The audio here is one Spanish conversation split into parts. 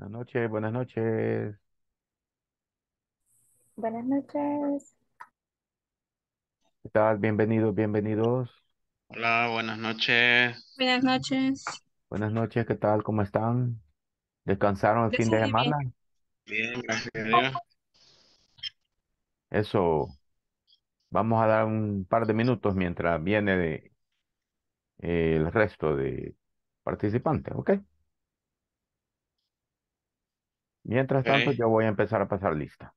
Buenas noches, buenas noches. Buenas noches. ¿Qué tal? Bienvenidos, bienvenidos. Hola, buenas noches. Buenas noches. Buenas noches, ¿qué tal? ¿Cómo están? ¿Descansaron el fin de semana? bien. gracias Eso. Vamos a dar un par de minutos mientras viene eh, el resto de participantes, ¿ok? Mientras tanto, yo voy a empezar a pasar lista.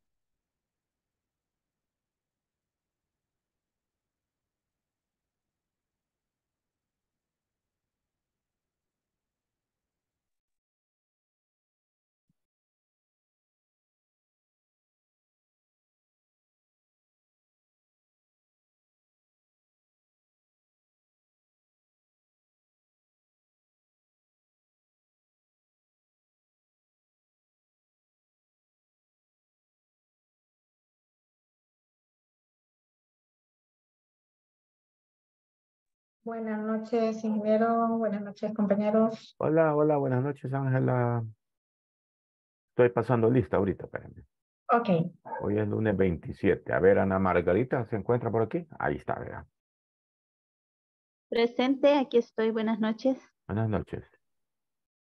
Buenas noches, ingeniero. Buenas noches, compañeros. Hola, hola, buenas noches, Ángela. Estoy pasando lista ahorita, espérenme. Ok. Hoy es lunes 27. A ver, Ana Margarita, ¿se encuentra por aquí? Ahí está, vea. Presente, aquí estoy. Buenas noches. Buenas noches.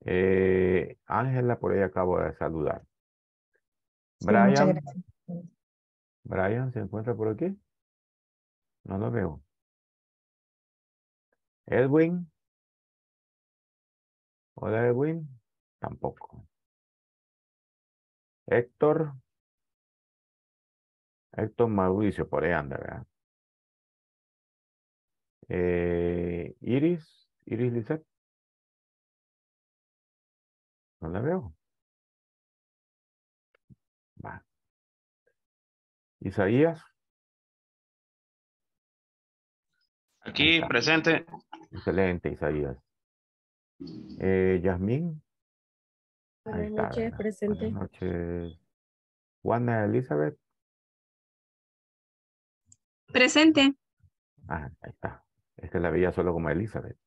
Eh, Ángela, por ahí acabo de saludar. Brian. Brian, ¿se encuentra por aquí? No lo veo. Edwin. Hola Edwin. Tampoco. Héctor. Héctor Mauricio, por ahí anda, ¿verdad? Eh, Iris, Iris Lizette. No la veo. Va. Isaías. Aquí presente. Excelente, Isaías. Eh, Yasmín. Buenas noches, presente. Buenas noches. Juana Elizabeth. Presente. Ah, ahí está. Es que la veía solo como Elizabeth.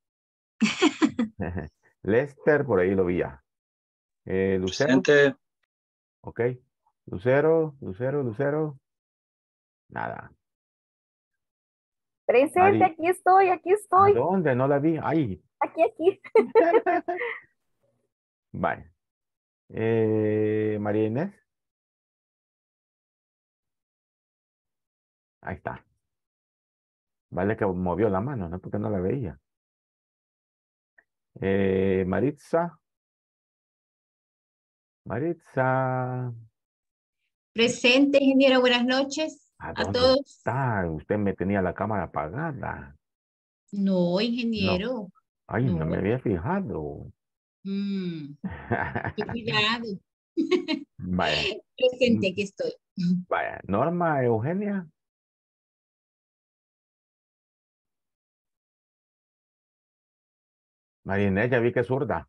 Lester, por ahí lo veía. Eh, Lucero. Ok. Lucero, Lucero, Lucero. Nada. Presente, aquí estoy, aquí estoy. ¿Dónde? No la vi. Ahí. Aquí, aquí. vale. Eh, María Inés. Ahí está. Vale que movió la mano, ¿no? Porque no la veía. Eh, Maritza. Maritza. Presente, ingeniero, buenas noches. ¿A, todos. Usted me tenía la cámara apagada. No, ingeniero. Ay, no. me había fijado. Mm. cuidado. Vaya. Presente, mm. que estoy. Vaya, Norma, Eugenia. María ya vi que es zurda.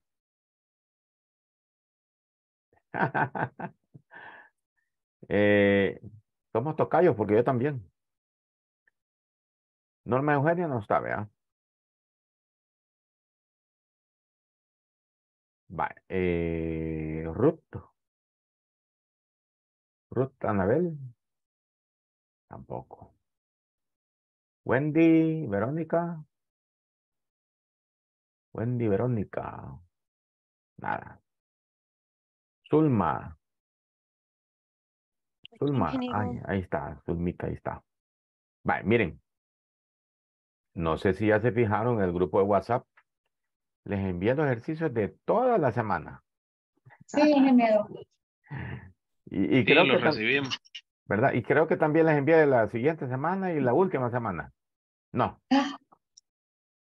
eh, somos tocayos porque yo también. Norma Eugenia no está, ¿verdad? Vale. Eh, Ruth. Ruth Anabel. Tampoco. Wendy, Verónica. Wendy, Verónica. Nada. Zulma ahí está, Zulmita, ahí está. Vale, miren. No sé si ya se fijaron el grupo de WhatsApp. Les envío los ejercicios de toda la semana. Sí, ingeniero. y, creo que recibimos. ¿Verdad? Y creo que también les de la siguiente semana y la última semana. No.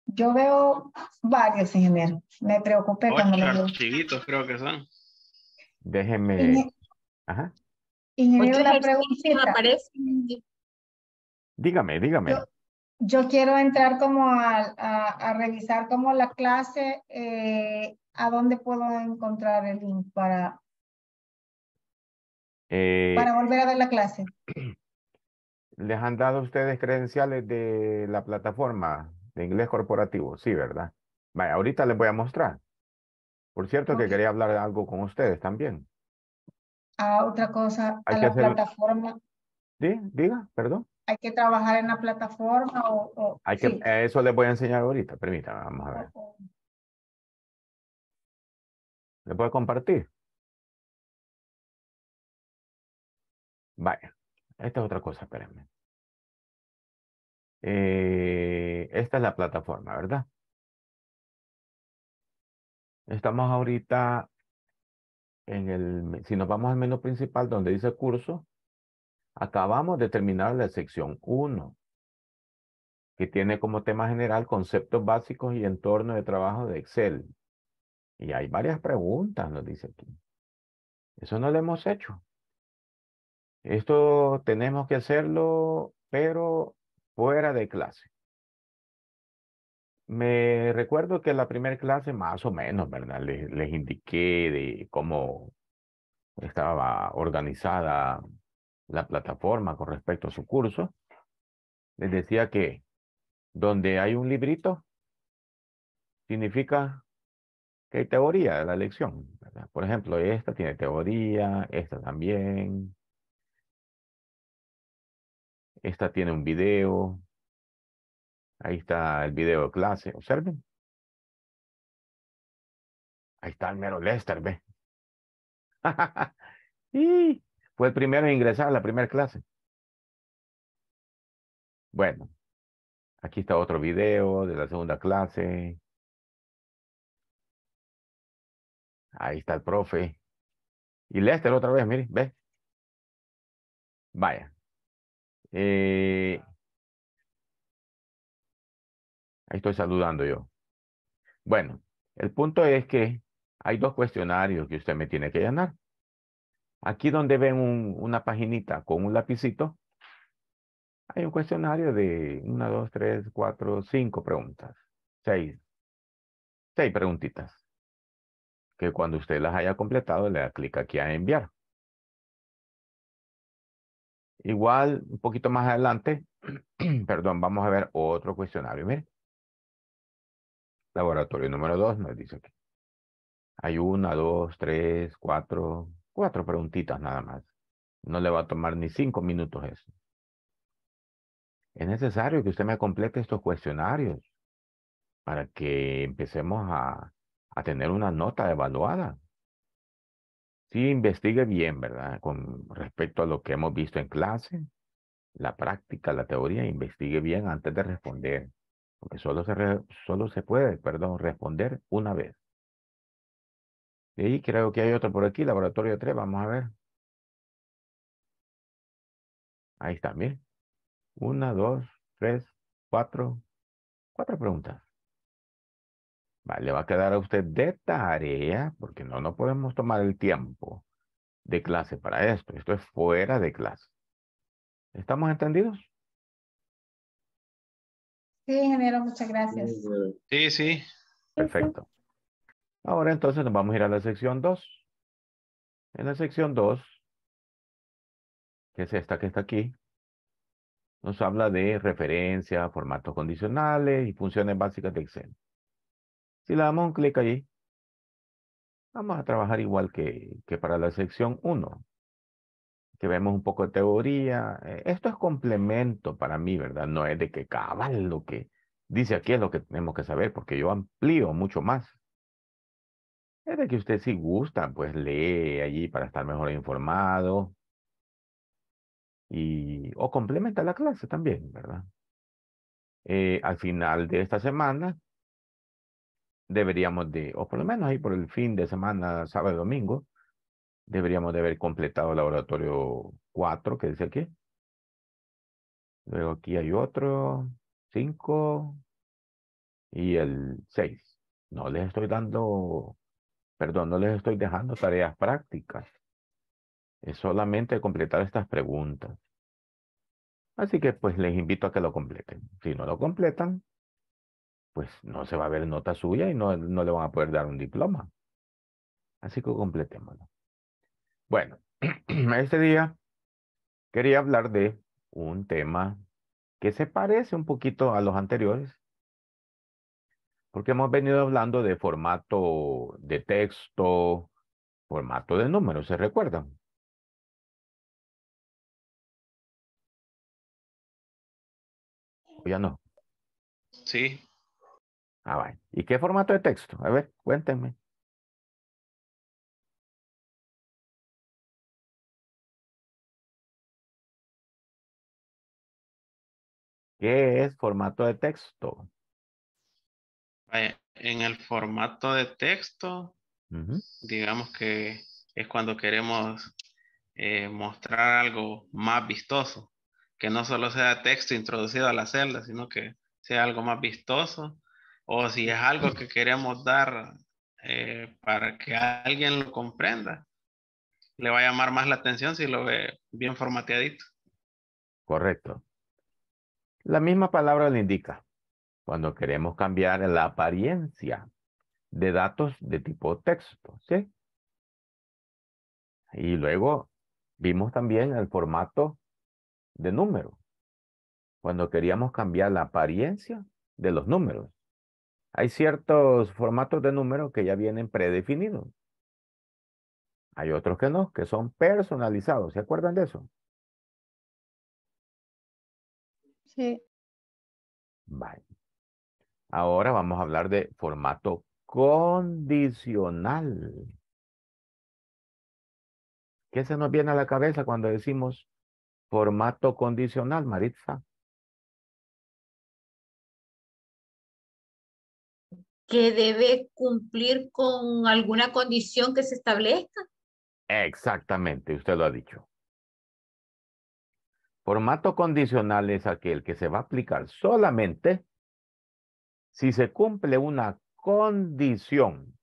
Yo veo varios, ingeniero. Me preocupé Ocho cuando los archivitos creo que son. Déjenme. Ajá. Dígame, dígame. Yo, quiero entrar como a, a, revisar como la clase, eh, ¿a dónde puedo encontrar el link para, eh, para volver a ver la clase? ¿Les han dado ustedes credenciales de la plataforma de inglés corporativo? Sí, ¿verdad? Vaya, ahorita les voy a mostrar. Por cierto que quería hablar algo con ustedes también a otra cosa, a la plataforma. ¿Sí? Diga, perdón. Hay que trabajar en la plataforma o... Hay que, Eso les voy a enseñar ahorita, permítame, vamos a ver. ¿Le puedo compartir? Vaya, esta es otra cosa, espérenme. Eh, esta es la plataforma, ¿verdad? Estamos ahorita el, si nos vamos al menú principal donde dice curso, acabamos de terminar la sección 1, que tiene como tema general conceptos básicos y entorno de trabajo de Excel. Y hay varias preguntas, nos dice aquí. Eso no lo hemos hecho. Esto tenemos que hacerlo, pero fuera de clase. Me recuerdo que en la primera clase, más o menos, ¿verdad? Les, les indiqué de cómo estaba organizada la plataforma con respecto a su curso. Les decía que donde hay un librito, significa que hay teoría de la lección. ¿verdad? Por ejemplo, esta tiene teoría, esta también. Esta tiene un video, Ahí está el video de clase, observen. Ahí está el mero Lester, ve. y fue el primero en ingresar a la primera clase. Bueno, aquí está otro video de la segunda clase. Ahí está el profe. Y Lester otra vez, mire, ve. Vaya. Eh, Ahí estoy saludando yo. Bueno, el punto es que hay dos cuestionarios que usted me tiene que llenar. Aquí donde ven una paginita con un lapicito, hay un cuestionario de una, dos, tres, cuatro, cinco preguntas. Seis. Seis preguntitas. Que cuando usted las haya completado, le da clic aquí a enviar. Igual, un poquito más adelante, perdón, vamos a ver otro cuestionario. Mire. Laboratorio número dos, nos dice que Hay una, dos, tres, cuatro, cuatro preguntitas nada más. No le va a tomar ni cinco minutos eso. Es necesario que usted me complete estos cuestionarios para que empecemos a, a tener una nota evaluada. Sí, investigue bien, ¿verdad? Con respecto a lo que hemos visto en clase, la práctica, la teoría, investigue bien antes de responder porque solo se, solo se puede, perdón, responder una vez. Y creo que hay otro por aquí, laboratorio 3, vamos a ver. Ahí está, miren. Una, dos, tres, cuatro, cuatro preguntas. Vale, va a quedar a usted de tarea, porque no, no podemos tomar el tiempo de clase para esto. Esto es fuera de clase. ¿Estamos entendidos? Sí, ingeniero, muchas gracias. Sí, sí. Perfecto. Ahora entonces nos vamos a ir a la sección 2. En la sección 2, que es esta que está aquí, nos habla de referencia, formatos condicionales y funciones básicas de Excel. Si le damos un clic allí, vamos a trabajar igual que, que para la sección 1 que vemos un poco de teoría. Eh, esto es complemento para mí, ¿verdad? No es de que cabal lo que dice aquí es lo que tenemos que saber, porque yo amplío mucho más. Es de que usted si gusta, pues lee allí para estar mejor informado. Y, o complementa la clase también, ¿verdad? Eh, al final de esta semana deberíamos de, o por lo menos ahí por el fin de semana, sábado y domingo, deberíamos de haber completado el laboratorio 4, que dice aquí. Luego aquí hay otro, 5 y el 6. No les estoy dando, perdón, no les estoy dejando tareas prácticas. Es solamente completar estas preguntas. Así que pues les invito a que lo completen. Si no lo completan, pues no se va a ver nota suya y no, no le van a poder dar un diploma. Así que completémoslo. Bueno, este día quería hablar de un tema que se parece un poquito a los anteriores, porque hemos venido hablando de formato de texto, formato de números, ¿se recuerdan? ¿O ya no? Sí. Ah, vale. ¿Y qué formato de texto? A ver, cuéntenme. ¿Qué es formato de texto. Eh, en el formato de texto, digamos que es cuando queremos eh, mostrar algo más vistoso, que no solo sea texto introducido a la celda, sino que sea algo más vistoso, o si es algo que queremos dar eh, para que alguien lo comprenda, le va a llamar más la atención si lo ve bien formateadito. Correcto. La misma palabra lo indica. Cuando queremos cambiar la apariencia de datos de tipo texto, ¿sí? Y luego vimos también el formato de número. Cuando queríamos cambiar la apariencia de los números. Hay ciertos formatos de números que ya vienen predefinidos. Hay otros que no, que son personalizados. ¿Se acuerdan de eso? Ahora vamos a hablar de formato condicional. ¿Qué se nos viene a la cabeza cuando decimos formato condicional, Maritza? Que debe cumplir con alguna condición que se establezca. Exactamente, usted lo ha dicho. Formato condicional es aquel que se va a aplicar solamente si se cumple una condición.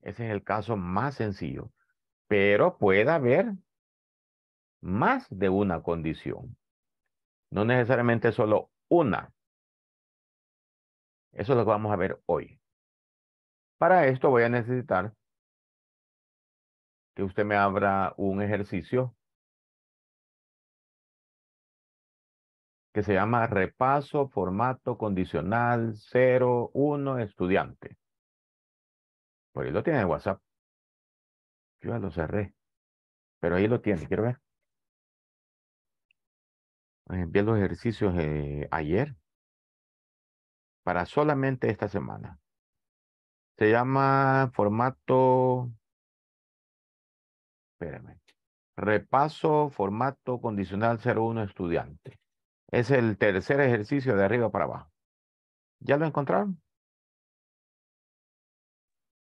Ese es el caso más sencillo, pero puede haber más de una condición. No necesariamente solo una. Eso lo vamos a ver hoy. Para esto voy a necesitar que usted me abra un ejercicio que se llama repaso formato condicional 01 estudiante. Por ahí lo tiene en WhatsApp. Yo ya lo cerré, pero ahí lo tiene, quiero ver. Pues envié los ejercicios eh, ayer para solamente esta semana. Se llama formato espérame. Repaso formato condicional 01 estudiante. Es el tercer ejercicio de arriba para abajo. ¿Ya lo encontraron?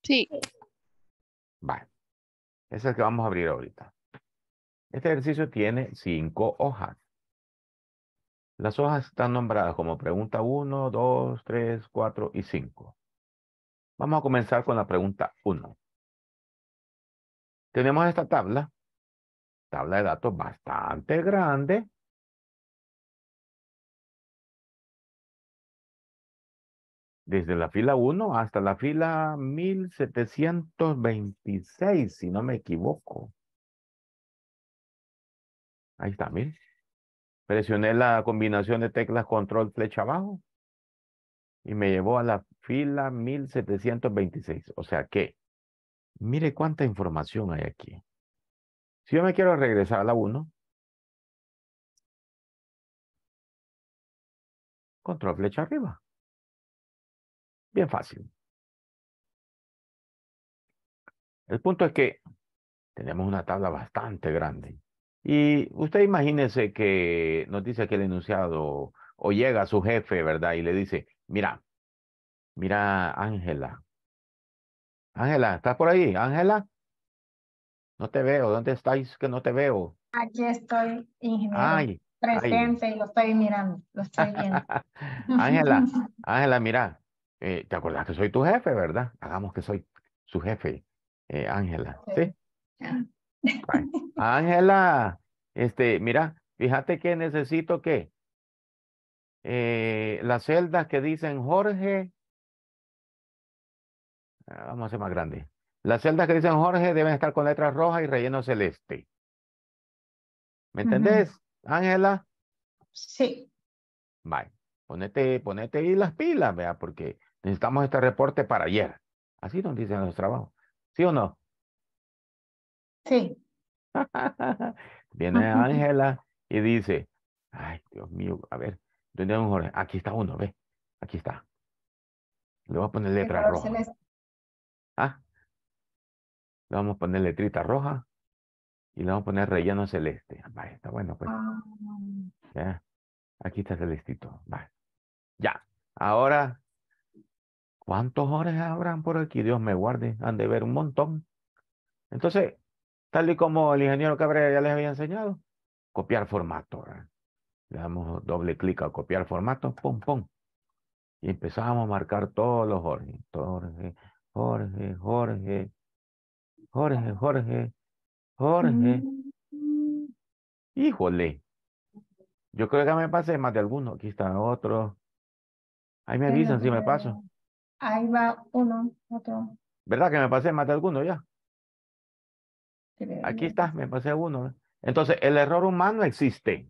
Sí. Vale. Es el que vamos a abrir ahorita. Este ejercicio tiene cinco hojas. Las hojas están nombradas como pregunta 1, 2, 3, 4 y 5. Vamos a comenzar con la pregunta 1 tenemos esta tabla, tabla de datos bastante grande. Desde la fila 1 hasta la fila 1726, si no me equivoco. Ahí está, miren. Presioné la combinación de teclas control flecha abajo y me llevó a la fila 1726. O sea que Mire cuánta información hay aquí. Si yo me quiero regresar a la 1, control flecha arriba. Bien fácil. El punto es que tenemos una tabla bastante grande. Y usted imagínese que nos dice que el enunciado o llega a su jefe, ¿verdad? Y le dice, mira, mira Ángela, Ángela, ¿estás por ahí? Ángela, no te veo. ¿Dónde estáis que no te veo? Aquí estoy, ingeniero. presente y lo estoy mirando, lo estoy viendo. Ángela, Ángela, mira, eh, te acordás que soy tu jefe, ¿verdad? Hagamos que soy su jefe, eh, Ángela, ¿sí? Ángela, este, mira, fíjate que necesito que eh, las celdas que dicen Jorge Ah, vamos a hacer más grande. Las celdas que dicen Jorge deben estar con letras rojas y relleno celeste. ¿Me entendés, Ángela? Sí. Vale. Ponete, ponete ahí las pilas, vea, porque necesitamos este reporte para ayer. Así nos dicen los trabajos. ¿Sí o no? Sí. Viene Ángela y dice, ay, Dios mío, a ver, ¿dónde Jorge? Aquí está uno, ve. Aquí está. Le voy a poner letras rojas. Ah, Le vamos a poner letrita roja y le vamos a poner relleno celeste. está bueno, pues. Ah. Aquí está celestito. Vale. Ya. Ahora, ¿cuántos horas habrán por aquí? Dios me guarde. Han de ver un montón. Entonces, tal y como el ingeniero Cabrera ya les había enseñado, copiar formato. Le damos doble clic a copiar formato, pum, pum. Y empezamos a marcar todos los órdenes. Todos los Jorge, Jorge, Jorge, Jorge, Jorge. Mm. Híjole. Yo creo que me pasé más de alguno. Aquí está otro. Ahí me avisan si me paso. Ahí va uno, otro. ¿Verdad que me pasé más de alguno ya? Aquí está, me pasé uno. Entonces, el error humano existe.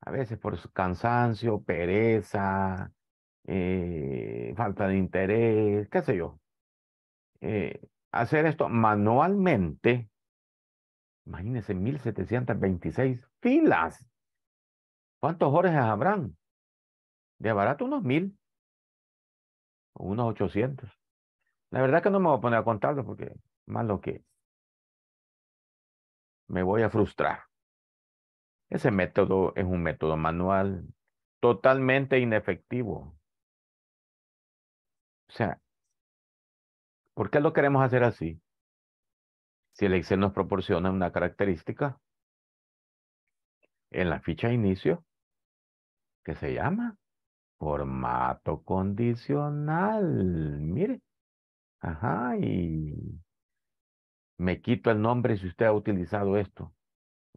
A veces por cansancio, pereza, eh, falta de interés, qué sé yo. Eh, hacer esto manualmente, imagínense 1726 filas. ¿Cuántos horas habrán? De barato unos mil, unos 800. La verdad que no me voy a poner a contarlo porque más lo que me voy a frustrar. Ese método es un método manual totalmente inefectivo. O sea, ¿por qué lo queremos hacer así? Si el Excel nos proporciona una característica en la ficha de inicio que se llama formato condicional. Mire. Ajá, y me quito el nombre si usted ha utilizado esto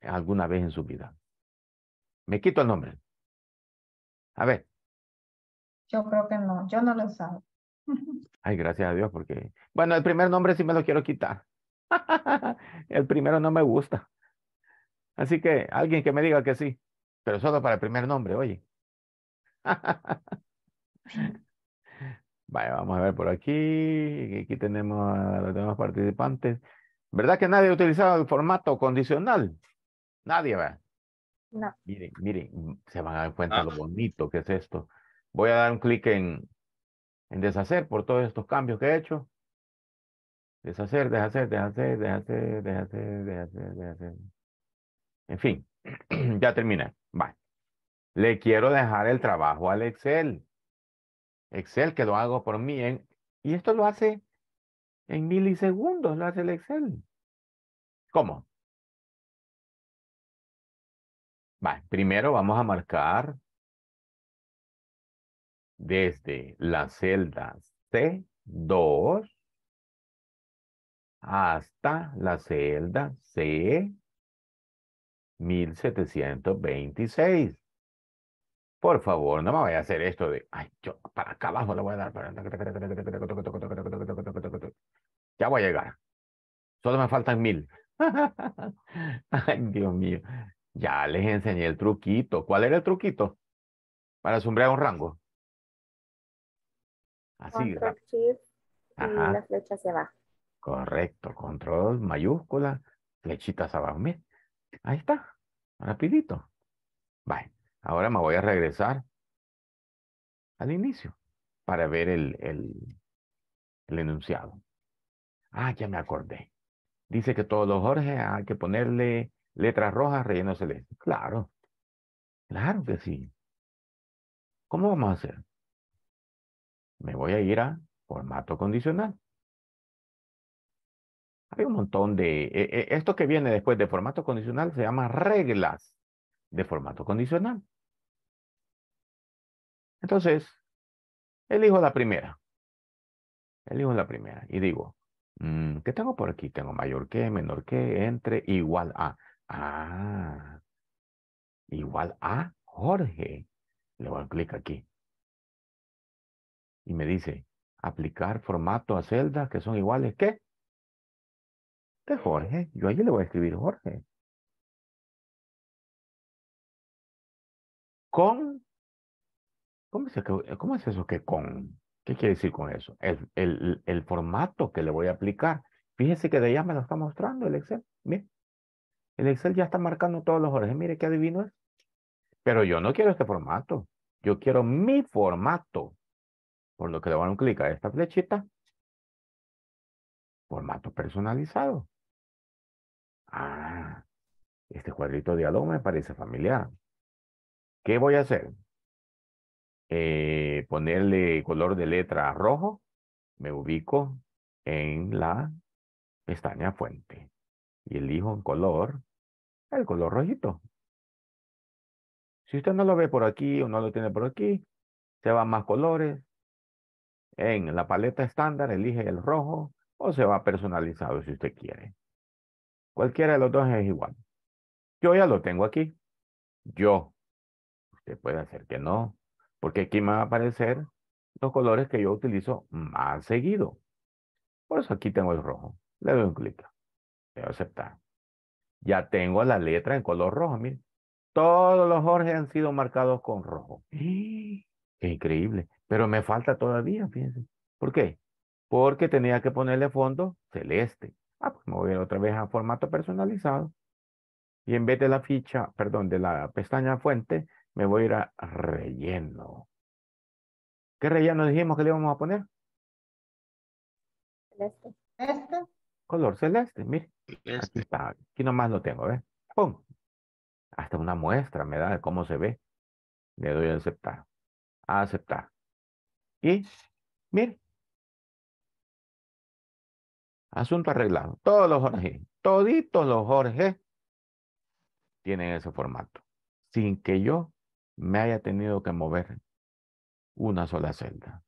alguna vez en su vida. Me quito el nombre. A ver. Yo creo que no, yo no lo he Ay, gracias a Dios, porque, bueno, el primer nombre sí me lo quiero quitar. el primero no me gusta. Así que alguien que me diga que sí, pero solo para el primer nombre, oye. Vaya, vamos a ver por aquí. Aquí tenemos a los demás participantes. ¿Verdad que nadie ha utilizado el formato condicional? Nadie, ¿verdad? No. Miren, miren, se van a dar cuenta ah. lo bonito que es esto. Voy a dar un clic en en deshacer por todos estos cambios que he hecho. Deshacer, deshacer, deshacer, deshacer, deshacer, deshacer, deshacer. En fin, ya terminé. Vale. Le quiero dejar el trabajo al Excel. Excel que lo hago por mí. y esto lo hace en milisegundos, lo hace el Excel. ¿Cómo? Vale, Primero vamos a marcar desde la celda C2 hasta la celda C 1726. Por favor, no me vaya a hacer esto de, ay, yo para acá abajo le voy a dar. Ya voy a llegar. Solo me faltan mil. ay, Dios mío. Ya les enseñé el truquito. ¿Cuál era el truquito? Para sombrear un rango. Así. la flecha hacia abajo. Correcto, control mayúscula, flechitas abajo. ahí está, rapidito. bueno, ahora me voy a regresar al inicio para ver el, el, el enunciado. Ah, ya me acordé. Dice que todos los Jorge hay que ponerle letras rojas, relleno celeste. Claro, claro que sí. ¿Cómo vamos a hacer? me voy a ir a formato condicional. Hay un montón de... E, e, esto que viene después de formato condicional se llama reglas de formato condicional. Entonces, elijo la primera. Elijo la primera y digo, mm, ¿qué tengo por aquí? Tengo mayor que, menor que, entre, igual a. Ah, igual a Jorge. Le voy a clic aquí y me dice, aplicar formato a celdas que son iguales ¿qué? de Jorge. Yo allí le voy a escribir Jorge. Con, eh, ¿cómo es, eso que con? ¿Qué quiere decir con eso? El, el, el formato que le voy a aplicar. Fíjese que de allá me lo está mostrando el Excel. Bien. El Excel ya está marcando todos los Jorge. Mire qué adivino es. Pero yo no quiero este formato. Yo quiero mi formato por lo que le van a un clic a esta flechita, formato personalizado. Ah, este cuadrito de diálogo me parece familiar. ¿Qué voy a hacer? Eh, ponerle color de letra rojo, me ubico en la pestaña fuente y elijo en color, el color rojito. Si usted no lo ve por aquí o no lo tiene por aquí, se van más colores, en la paleta estándar elige el rojo o se va personalizado si usted quiere. Cualquiera de los dos es igual. Yo ya lo tengo aquí. Yo. Usted puede hacer que no, porque aquí me va a aparecer los colores que yo utilizo más seguido. Por eso aquí tengo el rojo. Le doy un clic. Le doy aceptar. Ya tengo la letra en color rojo. Miren, todos los Jorge han sido marcados con rojo. ¡Qué increíble! Pero me falta todavía, fíjense. ¿Por qué? Porque tenía que ponerle fondo celeste. Ah, pues me voy a ir otra vez a formato personalizado. Y en vez de la ficha, perdón, de la pestaña fuente, me voy a ir a relleno. ¿Qué relleno dijimos que le íbamos a poner? Celeste. Este. Color celeste, mire. Aquí este. está. Aquí nomás lo tengo, ¿ves? ¡Pum! Hasta una muestra me da de cómo se ve. Le doy a aceptar. A aceptar. Y mire, asunto arreglado. Todos los Jorge, toditos los Jorge tienen ese formato, sin que yo me haya tenido que mover una sola celda.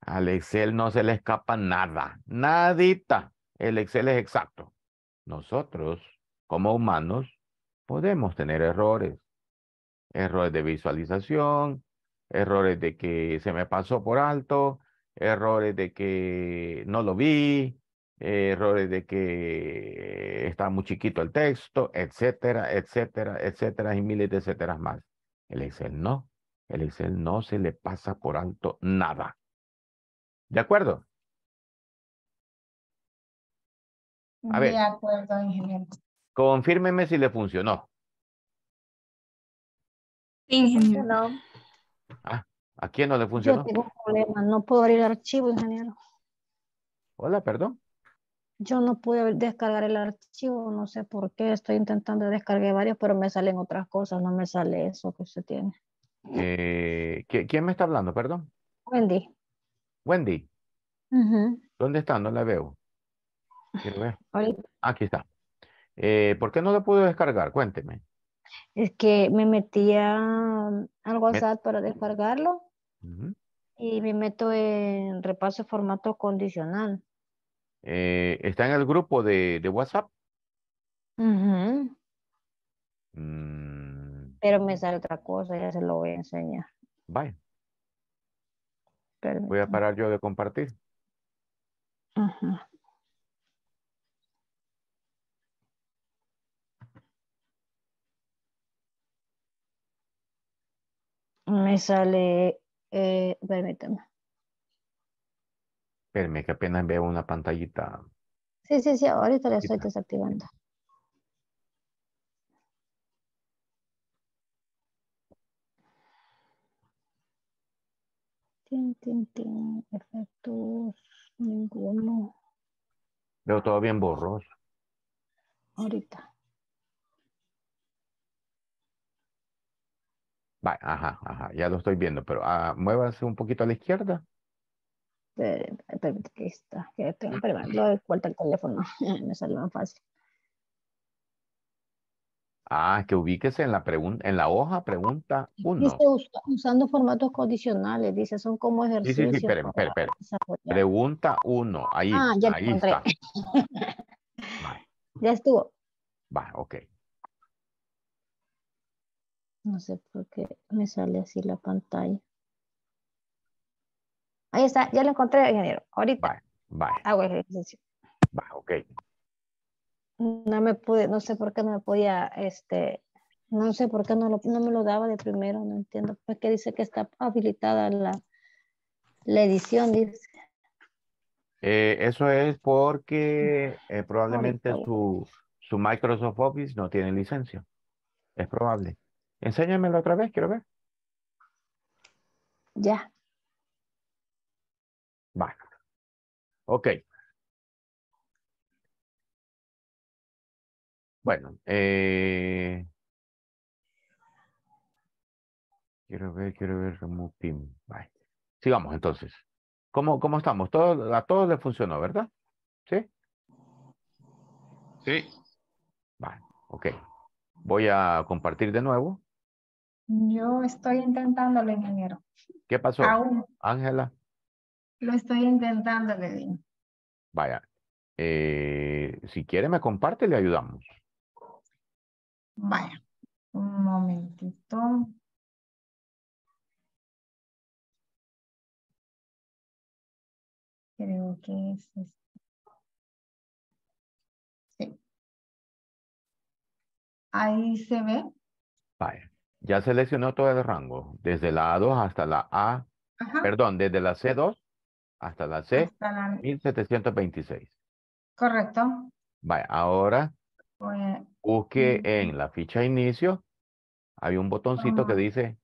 Al Excel no se le escapa nada, nadita. El Excel es exacto. Nosotros, como humanos, podemos tener errores. Errores de visualización, errores de que se me pasó por alto, errores de que no lo vi, errores de que está muy chiquito el texto, etcétera, etcétera, etcétera, y miles de etcéteras más. El Excel no, el Excel no se le pasa por alto nada. ¿De acuerdo? A ver. De acuerdo, ingeniero. Confírmeme si le funcionó. Ingeniero. ¿A quién no le funcionó? Yo tengo un problema, no puedo abrir el archivo, ingeniero. Hola, perdón. Yo no pude descargar el archivo, no sé por qué, estoy intentando descargar varios, pero me salen otras cosas, no me sale eso que usted tiene. Eh, ¿Quién me está hablando, perdón? Wendy. Wendy. ¿Dónde está? No la veo. Aquí está. Eh, ¿Por qué no la pude descargar? Cuénteme. Es que me metía a WhatsApp um, para descargarlo y me meto en repaso formato condicional. Eh, ¿Está en el grupo de, WhatsApp? Mm. Pero me sale otra cosa, ya se lo voy a enseñar. Bye. Voy a parar yo de compartir. Me sale eh, permíteme. que apenas veo una pantallita. Sí, sí, sí, ahorita la estoy desactivando. Tin, efectos, ninguno. Veo todavía bien borroso. Ahorita. Vale, ajá, ajá, ya lo estoy viendo, pero ah, muévase un poquito a la izquierda. Eh, Permítame que está, que tengo de vuelta el teléfono, me salió tan fácil. Ah, que ubíquese en la, en la hoja, pregunta 1. Dice usando formatos condicionales, dice, son como ejercicios. Sí, sí, sí, espera, Pregunta 1, ahí, ah, ya ahí está. ya estuvo. Va, ok. No sé por qué me sale así la pantalla. Ahí está, ya lo encontré, ingeniero. Ahorita. Bye. bye. Hago ejercicio. ok. No me pude, no sé por qué no me podía, este, no sé por qué no, lo, no me lo daba de primero, no entiendo. ¿Por qué dice que está habilitada la, la edición? Dice. Eh, eso es porque eh, probablemente su, su Microsoft Office no tiene licencia. Es probable. Enséñamelo otra vez, quiero ver. Ya. Va. Ok. Bueno, eh, quiero ver, quiero ver Bye. Sigamos entonces. ¿Cómo, cómo estamos? Todo, a todos les funcionó, ¿verdad? ¿Sí? Sí. Vale, ok. Voy a compartir de nuevo. Yo estoy intentándolo, ingeniero. ¿Qué pasó? Ángela. Lo estoy intentando, le Vaya. Eh, si quiere, me comparte y le ayudamos. Vaya. Un momentito. Creo que es este. Sí. Ahí se ve. Vaya. Ya seleccionó todo el rango, desde la A2 hasta la A, perdón, desde la C2 hasta la C, 1726. Correcto. Vale, ahora busque en la ficha inicio, hay un botoncito que ah. dice,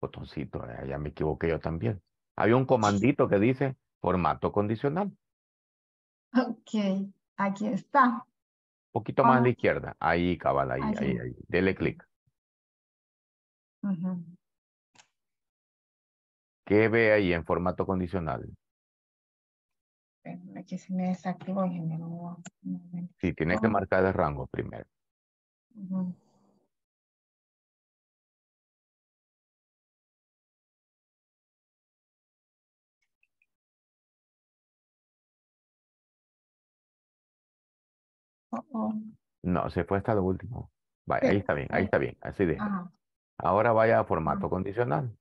botoncito, eh, ya me equivoqué yo también. Hay un comandito que dice formato condicional. Ok, aquí está. Un poquito más a la izquierda. Ahí, cabal, ahí, ahí, ahí. Dele clic. ¿Qué ve ahí en formato condicional? Aquí se me desactivó Sí, tienes que marcar el rango primero. Oh, oh. No, se fue hasta lo último. ahí está bien, ahí está bien, así de. Ahora vaya a formato ah. condicional.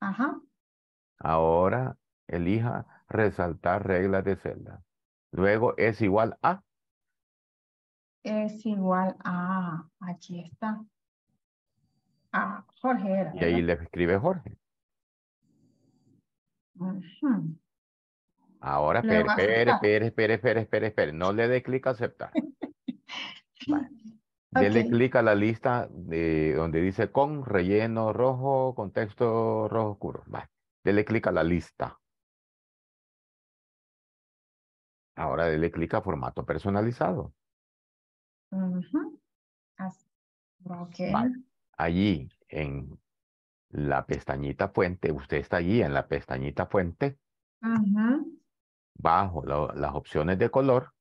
Ajá. Ahora elija resaltar reglas de celda. Luego es igual a. Es igual a. Aquí está. A Jorge. Era, y ahí le escribe Jorge. Ajá. Ahora, espere, espere, espere, espere, espere, No le dé clic a aceptar. vale. Dele clic a la lista de, donde dice con relleno rojo, contexto rojo oscuro. Dele clic a la lista. Ahora dele clic a formato personalizado. Allí en la pestañita fuente, usted está allí en la pestañita fuente. Bajo las opciones de color,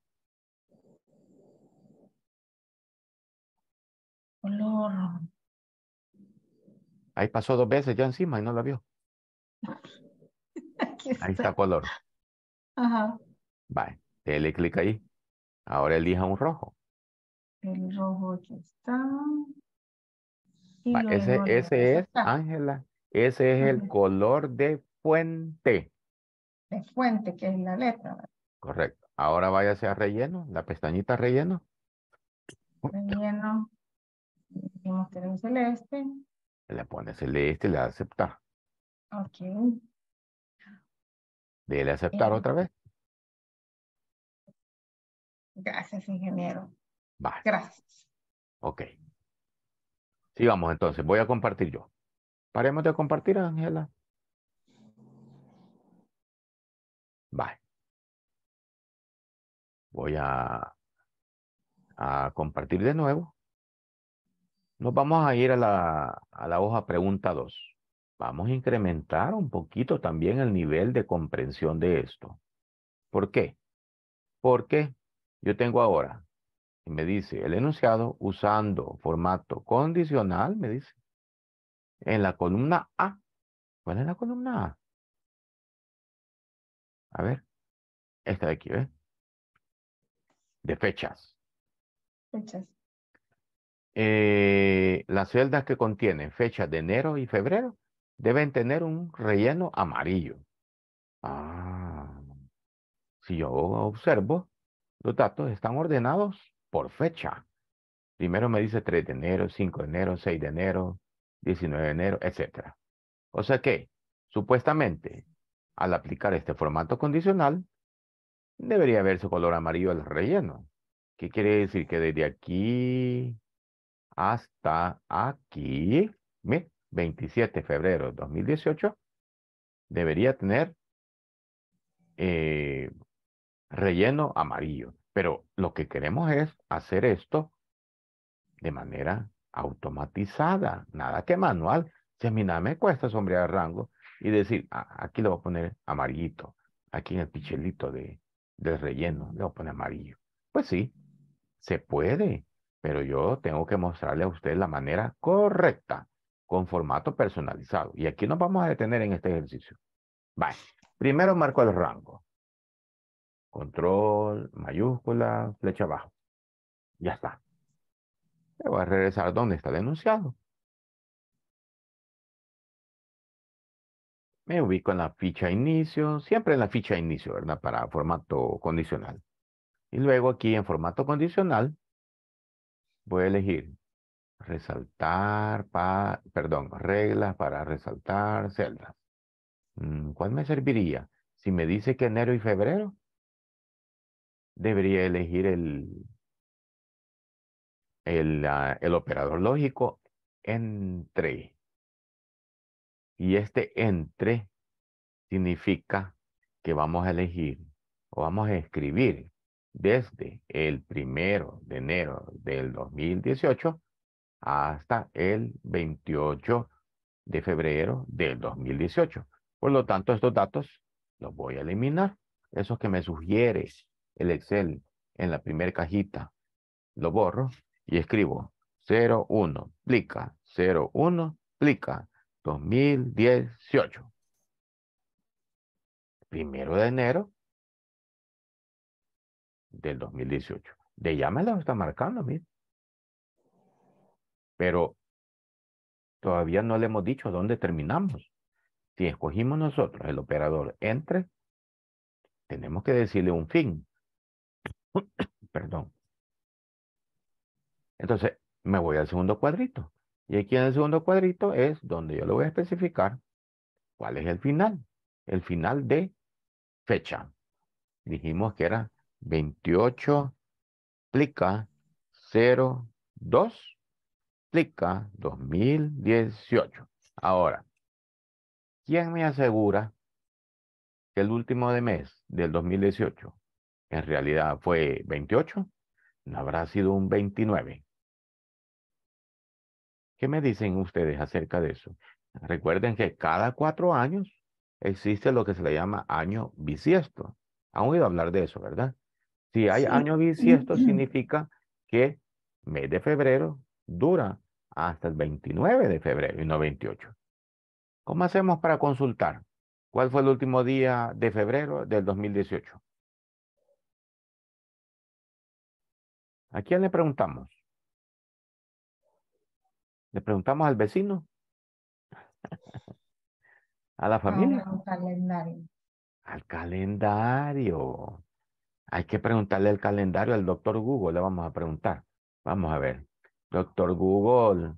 color. Ahí pasó dos veces ya encima y no la vio. Ahí está color. Ajá. Vale, dele clic ahí. Ahora elija un rojo. El rojo aquí está. ese, ese es, Ángela, ese es el color de fuente. De fuente, que es la letra. Correcto. Ahora váyase a relleno, la pestañita relleno. Relleno le pone celeste. y pone celeste, le acepta. Ok. Dele aceptar eh, otra vez. Gracias, ingeniero. Gracias. Ok. Sigamos entonces. Voy a compartir yo. Paremos de compartir, Angela bye Voy a, a compartir de nuevo. Nos vamos a ir a la, hoja pregunta 2. Vamos a incrementar un poquito también el nivel de comprensión de esto. ¿Por qué? Porque yo tengo ahora, y me dice, el enunciado usando formato condicional, me dice, en la columna A. ¿Cuál es la columna A? A ver, esta de aquí, ¿ves? ¿eh? De fechas. Fechas. Eh, las celdas que contienen fechas de enero y febrero deben tener un relleno amarillo. Ah, si yo observo, los datos están ordenados por fecha. Primero me dice 3 de enero, 5 de enero, 6 de enero, 19 de enero, etc. O sea que, supuestamente, al aplicar este formato condicional, debería su color amarillo el relleno. ¿Qué quiere decir? Que desde aquí hasta aquí, 27 de febrero de 2018, debería tener eh, relleno amarillo. Pero lo que queremos es hacer esto de manera automatizada, nada que manual. Si a mí nada me cuesta sombrear rango y decir, ah, aquí le voy a poner amarillito, aquí en el pichelito de, del relleno le voy a poner amarillo. Pues sí, se puede, pero yo tengo que mostrarle a usted la manera correcta con formato personalizado. Y aquí nos vamos a detener en este ejercicio. Vale. Primero marco el rango. Control, mayúscula, flecha abajo. Ya está. voy a regresar donde está denunciado. Me ubico en la ficha inicio, siempre en la ficha inicio, ¿verdad? Para formato condicional. Y luego aquí en formato condicional voy a elegir resaltar, perdón, reglas para resaltar celdas. Mm, ¿Cuál me serviría? Si me dice que enero y febrero, debería elegir el, ah, el operador lógico entre. Y este entre significa que vamos a elegir o vamos a escribir desde el primero de enero del 2018 hasta el 28 de febrero del 2018. Por lo tanto, estos datos los voy a eliminar. Esos que me sugiere el Excel en la primera cajita, lo borro y escribo 01, plica, 01, plica, 2018. Primero de enero del 2018. De ya me lo está marcando, mire. Pero todavía no le hemos dicho dónde terminamos. Si escogimos nosotros el operador entre, tenemos que decirle un fin. Perdón. Entonces, me voy al segundo cuadrito. Y aquí en el segundo cuadrito es donde yo le voy a especificar cuál es el final. El final de fecha. Dijimos que era 28, plica 02 plica 2018. Ahora, ¿quién me asegura que el último de mes del 2018 en realidad fue 28? No habrá sido un 29. ¿Qué me dicen ustedes acerca de eso? Recuerden que cada cuatro años existe lo que se le llama año bisiesto. Han oído hablar de eso, ¿verdad? Si hay año bisiesto, significa que mes de febrero dura hasta el 29 de febrero y no 28. ¿Cómo hacemos para consultar? ¿Cuál fue el último día de febrero del 2018? ¿A quién le preguntamos? ¿Le preguntamos al vecino? ¿A la familia? al calendario. Al calendario. Hay que preguntarle el calendario al doctor Google, le vamos a preguntar. Vamos a ver. Doctor Google.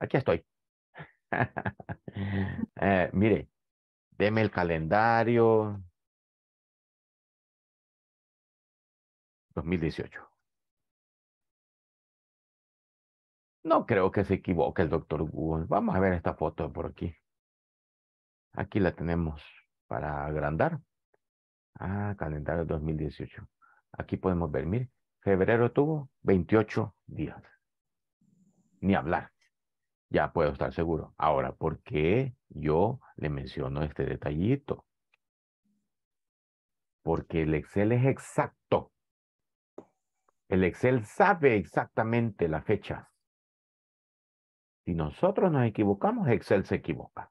Aquí estoy. Eh, mire, deme el calendario. 2018. No creo que se equivoque el doctor Google. Vamos a ver esta foto por aquí. Aquí la tenemos para agrandar. Ah, calendario 2018. Aquí podemos ver, mire, febrero tuvo 28 días. Ni hablar. Ya puedo estar seguro. Ahora, ¿por qué yo le menciono este detallito? Porque el Excel es exacto. El Excel sabe exactamente las fechas. Si nosotros nos equivocamos, Excel se equivoca.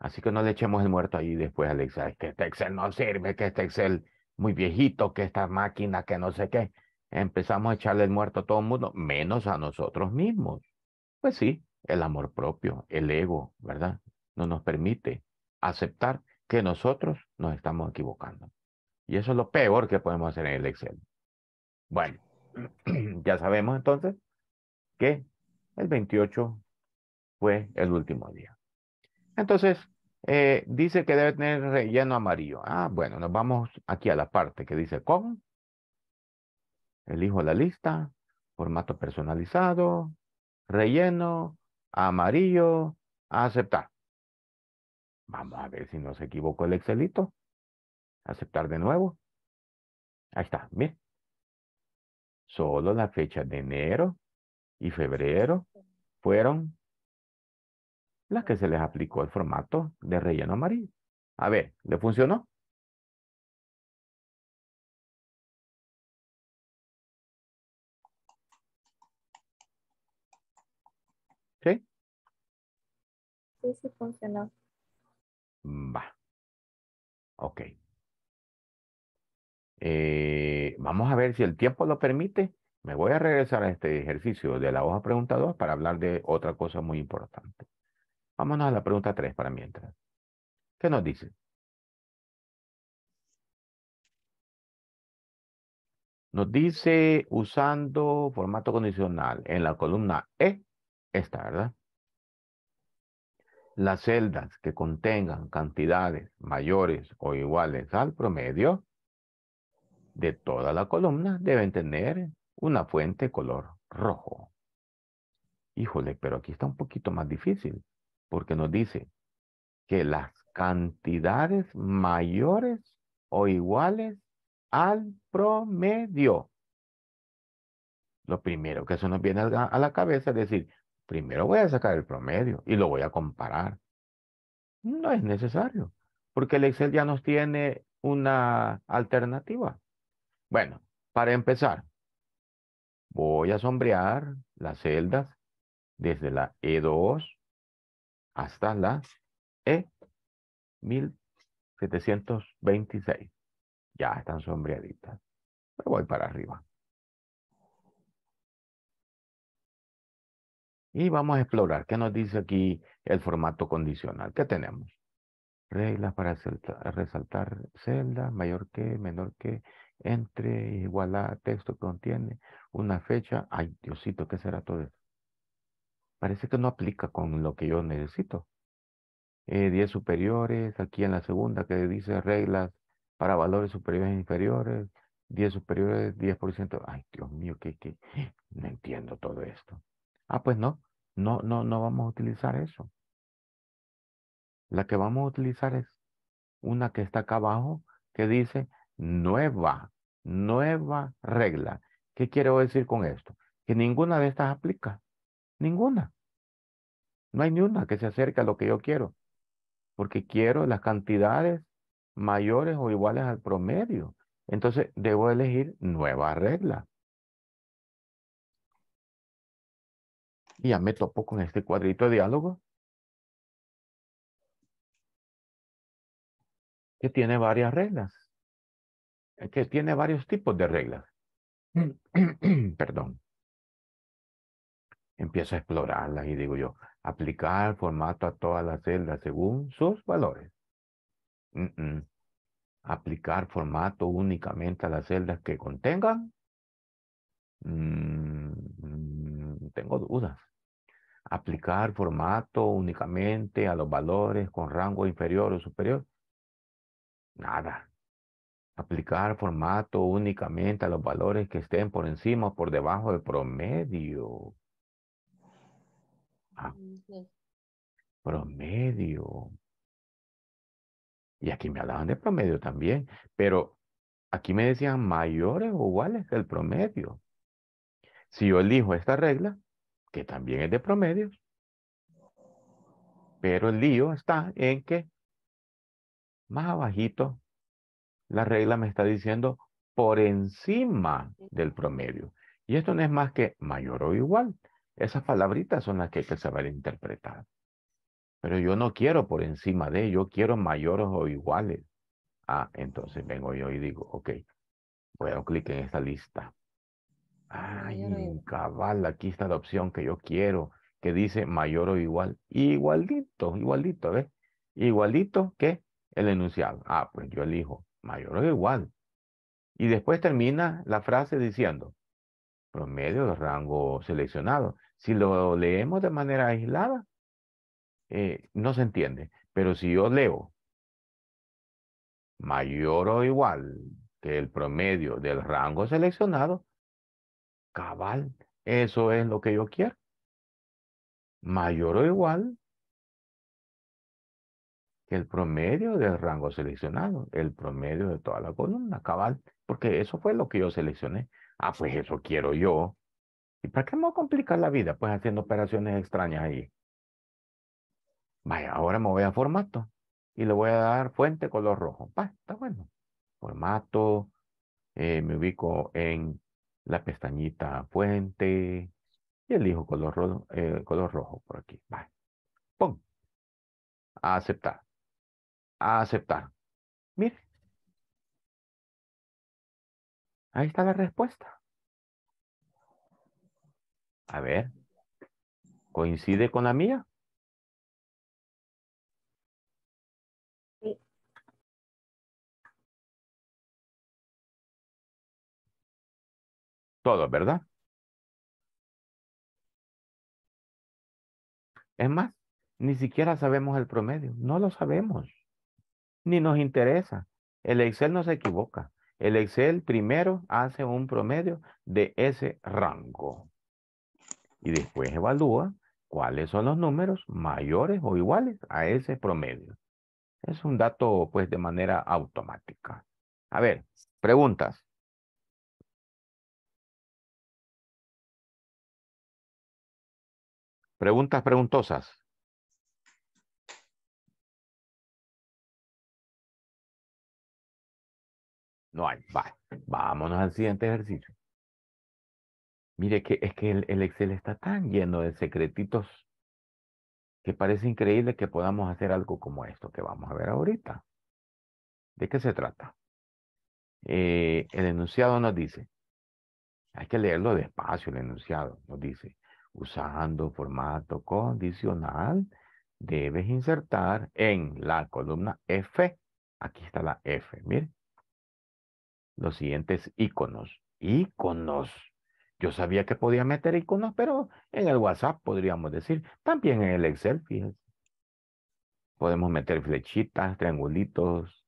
Así que no le echemos el muerto ahí después, Alexa. Es que este Excel no sirve, que este Excel muy viejito, que esta máquina, que no sé qué. Empezamos a echarle el muerto a todo el mundo, menos a nosotros mismos. Pues sí, el amor propio, el ego, ¿verdad? No nos permite aceptar que nosotros nos estamos equivocando. Y eso es lo peor que podemos hacer en el Excel. Bueno, ya sabemos entonces que el 28 fue el último día. Entonces, eh, dice que debe tener relleno amarillo. Ah, bueno, nos vamos aquí a la parte que dice con. Elijo la lista, formato personalizado, relleno, amarillo, aceptar. Vamos a ver si no se equivocó el Excelito. Aceptar de nuevo. Ahí está, miren. Solo la fecha de enero y febrero fueron las que se les aplicó el formato de relleno amarillo. A ver, ¿le funcionó? ¿Sí? Sí, sí funcionó. Va. Ok. Eh, vamos a ver si el tiempo lo permite. Me voy a regresar a este ejercicio de la hoja preguntadora para hablar de otra cosa muy importante. Vámonos a la pregunta 3 para mientras. ¿Qué nos dice? Nos dice usando formato condicional en la columna E, esta, ¿verdad? Las celdas que contengan cantidades mayores o iguales al promedio de toda la columna deben tener una fuente color rojo. Híjole, pero aquí está un poquito más difícil porque nos dice que las cantidades mayores o iguales al promedio. Lo primero que eso nos viene a la cabeza es decir, primero voy a sacar el promedio y lo voy a comparar. No es necesario, porque el Excel ya nos tiene una alternativa. Bueno, para empezar, voy a sombrear las celdas desde la E2 hasta la E 1726. Ya están sombreaditas. Me voy para arriba. Y vamos a explorar. ¿Qué nos dice aquí el formato condicional? ¿Qué tenemos? Reglas para resaltar, celdas. celda, mayor que, menor que, entre, igual a texto que contiene, una fecha. Ay, Diosito, ¿qué será todo esto? parece que no aplica con lo que yo necesito. Eh, 10 superiores, aquí en la segunda que dice reglas para valores superiores e inferiores, 10 superiores, 10%. Ay, Dios mío, que, no entiendo todo esto. Ah, pues no, no, no, no vamos a utilizar eso. La que vamos a utilizar es una que está acá abajo que dice nueva, nueva regla. ¿Qué quiero decir con esto? Que ninguna de estas aplica. Ninguna. No hay ni una que se acerque a lo que yo quiero, porque quiero las cantidades mayores o iguales al promedio. Entonces, debo elegir nueva regla. Y ya me topo con este cuadrito de diálogo. Que tiene varias reglas. Que tiene varios tipos de reglas. Perdón empiezo a explorarlas y digo yo, aplicar formato a todas las celdas según sus valores. Aplicar formato únicamente a las celdas que contengan. Mm, mm, tengo dudas. Aplicar formato únicamente a los valores con rango inferior o superior. Nada. Aplicar formato únicamente a los valores que estén por encima o por debajo del promedio promedio. Y aquí me hablaban de promedio también, pero aquí me decían mayores o iguales que el promedio. Si yo elijo esta regla, que también es de promedio pero el lío está en que más abajito la regla me está diciendo por encima del promedio. Y esto no es más que mayor o igual. Esas palabritas son las que hay que saber interpretar. Pero yo no quiero por encima de, yo quiero mayores o iguales. Ah, entonces vengo yo y digo, ok, voy a dar clic en esta lista. Ay, cabal, aquí está la opción que yo quiero, que dice mayor o igual. Igualito, igualito, ¿ves? Igualito que el enunciado. Ah, pues yo elijo mayor o igual. Y después termina la frase diciendo promedio de rango seleccionado si lo leemos de manera aislada, eh, no se entiende. Pero si yo leo mayor o igual que el promedio del rango seleccionado, cabal, eso es lo que yo quiero. Mayor o igual que el promedio del rango seleccionado, el promedio de toda la columna, cabal, porque eso fue lo que yo seleccioné. Ah, pues eso quiero yo. ¿Y para qué me voy a complicar la vida? Pues haciendo operaciones extrañas ahí. Vaya, ahora me voy a formato y le voy a dar fuente color rojo. Va, está bueno. Formato, eh, me ubico en la pestañita fuente y elijo color, eh, color rojo por aquí. Va. Pum. aceptar. aceptar. Mire. Ahí está la respuesta. A ver. ¿Coincide con la mía? Todo, ¿verdad? Es más, ni siquiera sabemos el promedio. No lo sabemos. Ni nos interesa. El Excel no se equivoca. El Excel primero hace un promedio de ese rango y después evalúa cuáles son los números mayores o iguales a ese promedio. Es un dato pues de manera automática. A ver, preguntas. Preguntas preguntosas. No hay. Vámonos al siguiente ejercicio. Mire que es que el, Excel está tan lleno de secretitos que parece increíble que podamos hacer algo como esto que vamos a ver ahorita. ¿De qué se trata? Eh, el enunciado nos dice, hay que leerlo despacio, el enunciado nos dice, usando formato condicional, debes insertar en la columna F, aquí está la F, mire, los siguientes iconos, íconos, yo sabía que podía meter iconos, pero en el WhatsApp podríamos decir, también en el Excel, fíjense. Podemos meter flechitas, triangulitos,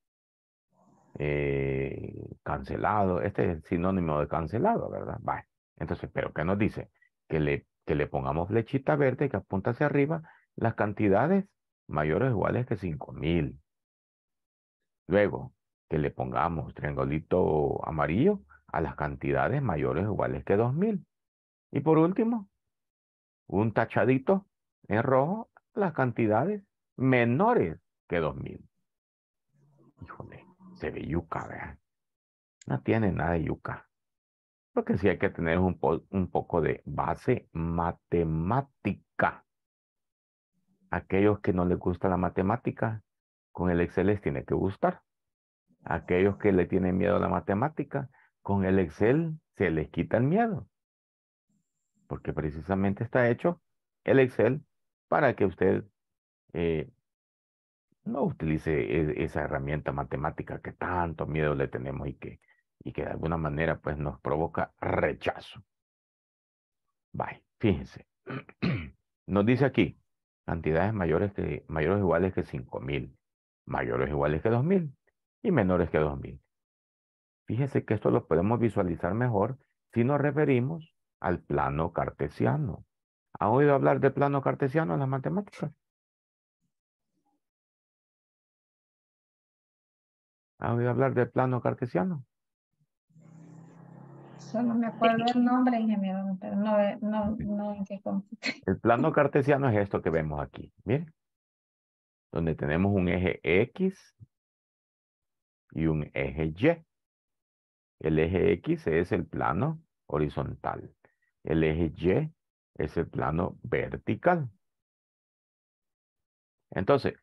cancelados. Eh, cancelado. Este es el sinónimo de cancelado, ¿verdad? Vale. Entonces, ¿pero qué nos dice? Que le, que le pongamos flechita verde que apunta hacia arriba las cantidades mayores o iguales que 5000. Luego, que le pongamos triangulito amarillo a las cantidades mayores o iguales que 2000. Y por último, un tachadito en rojo las cantidades menores que 2000. Híjole, se ve yuca, vean... No tiene nada de yuca. Porque sí hay que tener un, un poco de base matemática. Aquellos que no les gusta la matemática, con el Excel les tiene que gustar. Aquellos que le tienen miedo a la matemática, con el Excel se les quita el miedo. Porque precisamente está hecho el Excel para que usted eh, no utilice e-, esa herramienta matemática que tanto miedo le tenemos y que, y que de alguna manera pues nos provoca rechazo. Bye, fíjense. Nos dice aquí, cantidades mayores que mayores o iguales que 5.000, mayores o iguales que 2.000 y menores que 2.000. Fíjese que esto lo podemos visualizar mejor si nos referimos al plano cartesiano. ¿Ha oído hablar de plano cartesiano en las matemáticas? ¿Ha oído hablar del plano cartesiano? Solo me acuerdo el nombre, ingeniero, pero no, no, no en qué consiste. El plano cartesiano es esto que vemos aquí, miren. Donde tenemos un eje X y un eje Y. El eje X es el plano horizontal. El eje Y es el plano vertical. Entonces,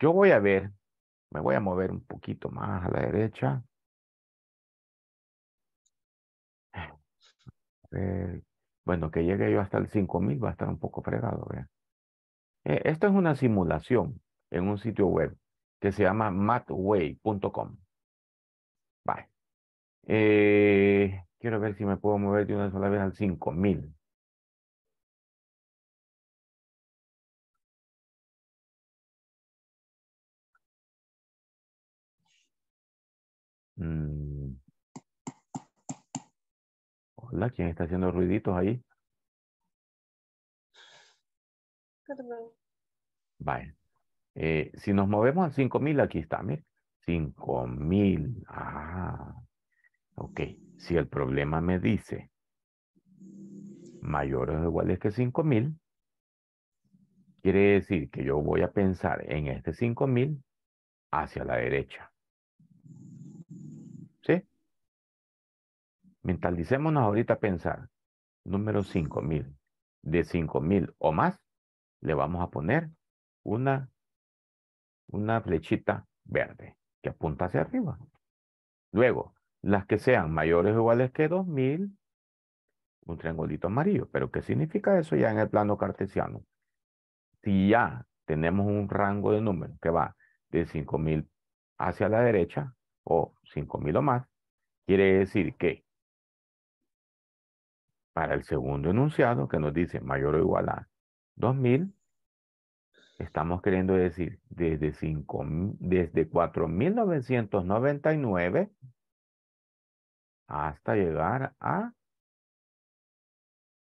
yo voy a ver, me voy a mover un poquito más a la derecha. bueno, que llegue yo hasta el 5000 va a estar un poco fregado. Eh, esto es una simulación en un sitio web que se llama matway.com. Eh, quiero ver si me puedo mover de una sola vez al cinco mil mm. Hola, ¿quién está haciendo ruiditos ahí? Perdón. Vale. Eh, si nos movemos al 5000, aquí está, mire. 5000. Ah. Ok, si el problema me dice mayores o iguales que 5000, quiere decir que yo voy a pensar en este 5000 hacia la derecha. ¿Sí? Mentalicémonos ahorita a pensar. Número 5000. De 5000 o más, le vamos a poner una, una flechita verde que apunta hacia arriba. Luego, las que sean mayores o iguales que 2000, un triangulito amarillo. Pero ¿qué significa eso ya en el plano cartesiano? Si ya tenemos un rango de números que va de 5000 hacia la derecha o 5000 o más, quiere decir que para el segundo enunciado que nos dice mayor o igual a 2000, estamos queriendo decir desde, desde 4999 hasta llegar a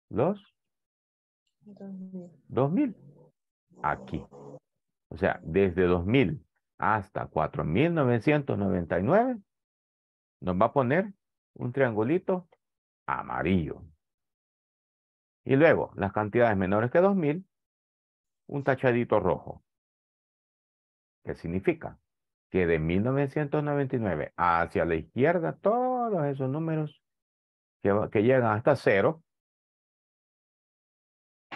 los 2000. Aquí. O sea, desde 2000 hasta 4999 nos va a poner un triangulito amarillo. Y luego, las cantidades menores que 2000, un tachadito rojo. ¿Qué significa? Que de 1999 hacia la izquierda todo esos números que, llegan hasta cero,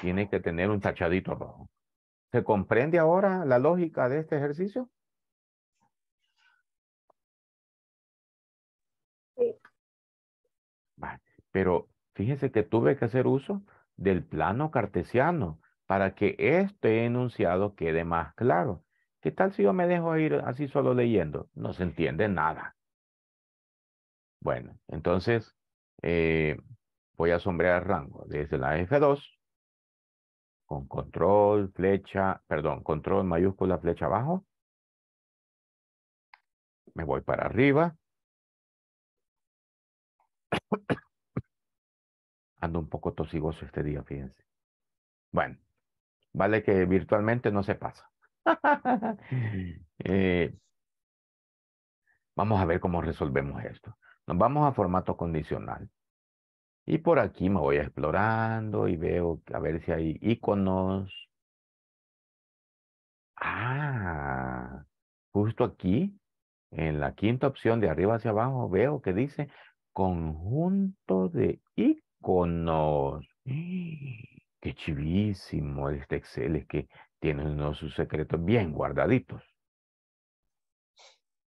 tiene que tener un tachadito rojo. ¿Se comprende ahora la lógica de este ejercicio? Sí. Vale. Pero fíjese que tuve que hacer uso del plano cartesiano para que este enunciado quede más claro. ¿Qué tal si yo me dejo ir así solo leyendo? No se entiende nada. Bueno, entonces eh, voy a sombrear rango desde la F2 con control, flecha, perdón, control mayúscula, flecha abajo. Me voy para arriba. Ando un poco tosigoso este día, fíjense. Bueno, vale que virtualmente no se pasa. Eh, vamos a ver cómo resolvemos esto vamos a formato condicional. Y por aquí me voy explorando y veo a ver si hay iconos. Ah, justo aquí, en la quinta opción de arriba hacia abajo, veo que dice conjunto de iconos. Qué chivísimo este Excel, es que tiene sus secretos bien guardaditos.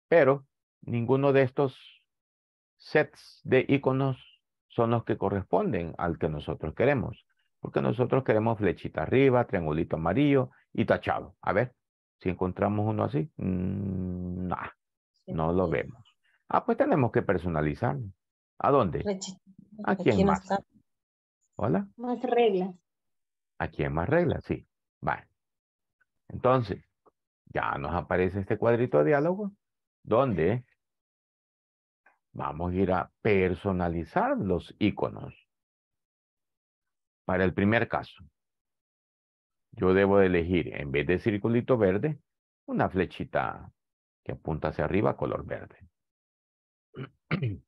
Pero ninguno de estos sets de iconos son los que corresponden al que nosotros queremos. Porque nosotros queremos flechita arriba, triangulito amarillo y tachado. A ver, si encontramos uno así, mm, no no lo vemos. Ah, pues tenemos que personalizarlo. ¿A dónde? ¿A quién más? ¿Hola? Más reglas. ¿A quién más reglas? Sí. Vale. Entonces, ya nos aparece este cuadrito de diálogo dónde Vamos a ir a personalizar los iconos. Para el primer caso, yo debo elegir, en vez de circulito verde, una flechita que apunta hacia arriba, color verde.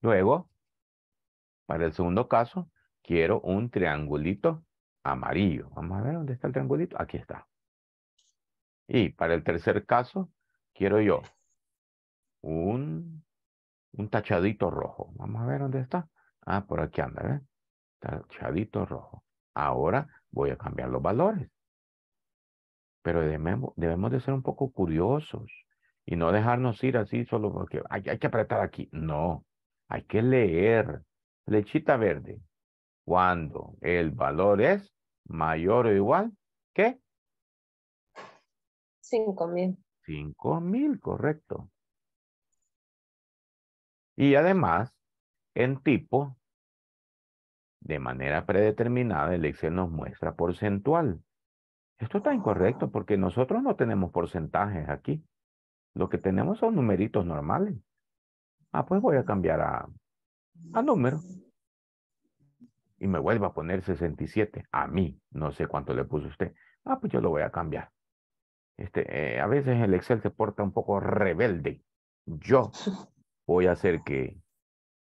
Luego, para el segundo caso, quiero un triangulito amarillo. Vamos a ver dónde está el triangulito. Aquí está. Y para el tercer caso, quiero yo un, tachadito rojo. Vamos a ver dónde está. Ah, por aquí anda, ¿ves? Tachadito rojo. Ahora voy a cambiar los valores. Pero debemos, debemos de ser un poco curiosos y no dejarnos ir así solo porque hay, que apretar aquí. No, hay que leer. Lechita verde. Cuando el valor es mayor o igual ¿Qué? Cinco mil. mil, correcto. Y además, en tipo, de manera predeterminada, el Excel nos muestra porcentual. Esto está incorrecto porque nosotros no tenemos porcentajes aquí. Lo que tenemos son numeritos normales. Ah, pues voy a cambiar a, a número. Y me vuelvo a poner 67. A mí, no sé cuánto le puso usted. Ah, pues yo lo voy a cambiar. Este, eh, a veces el Excel se porta un poco rebelde. Yo voy a hacer que,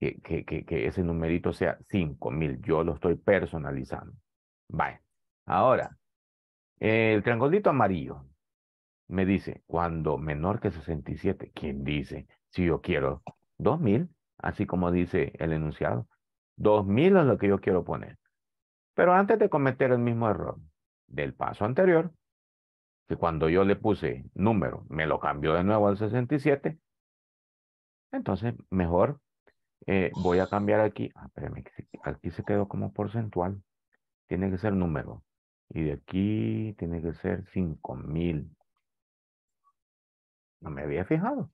que, ese numerito sea 5000. Yo lo estoy personalizando. Vale. Ahora, el triangulito amarillo me dice, cuando menor que 67, ¿quién dice? Si yo quiero 2000, así como dice el enunciado, 2000 es lo que yo quiero poner. Pero antes de cometer el mismo error del paso anterior, que cuando yo le puse número, me lo cambió de nuevo al 67, entonces, mejor eh, voy a cambiar aquí. Ah, espérame, aquí se quedó como porcentual. Tiene que ser número. Y de aquí tiene que ser 5000. No me había fijado.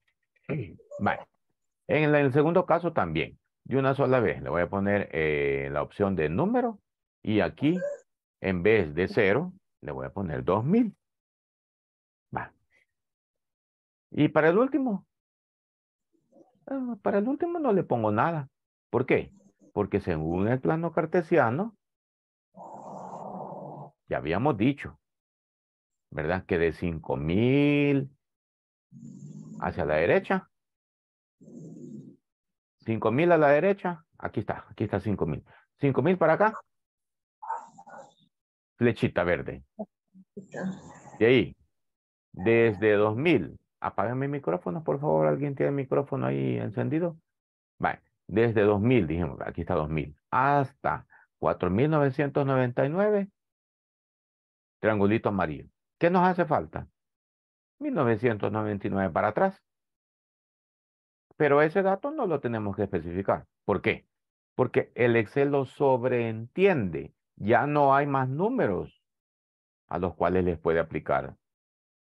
Vale. En, el segundo caso también. De una sola vez le voy a poner eh, la opción de número. Y aquí, en vez de cero, le voy a poner 2000. Vale. Y para el último, Ah, para el último no le pongo nada. ¿Por qué? Porque según el plano cartesiano, ya habíamos dicho, ¿verdad? Que de 5000 hacia la derecha, 5000 a la derecha, aquí está, aquí está 5000. 5000 para acá, flechita verde. Y ahí, desde 2000 Apáguenme mi micrófono, por favor. ¿Alguien tiene el micrófono ahí encendido? Vale, desde 2000, dijimos, aquí está 2000, hasta 4999, triangulito amarillo. ¿Qué nos hace falta? 1999 para atrás. Pero ese dato no lo tenemos que especificar. ¿Por qué? Porque el Excel lo sobreentiende. Ya no hay más números a los cuales les puede aplicar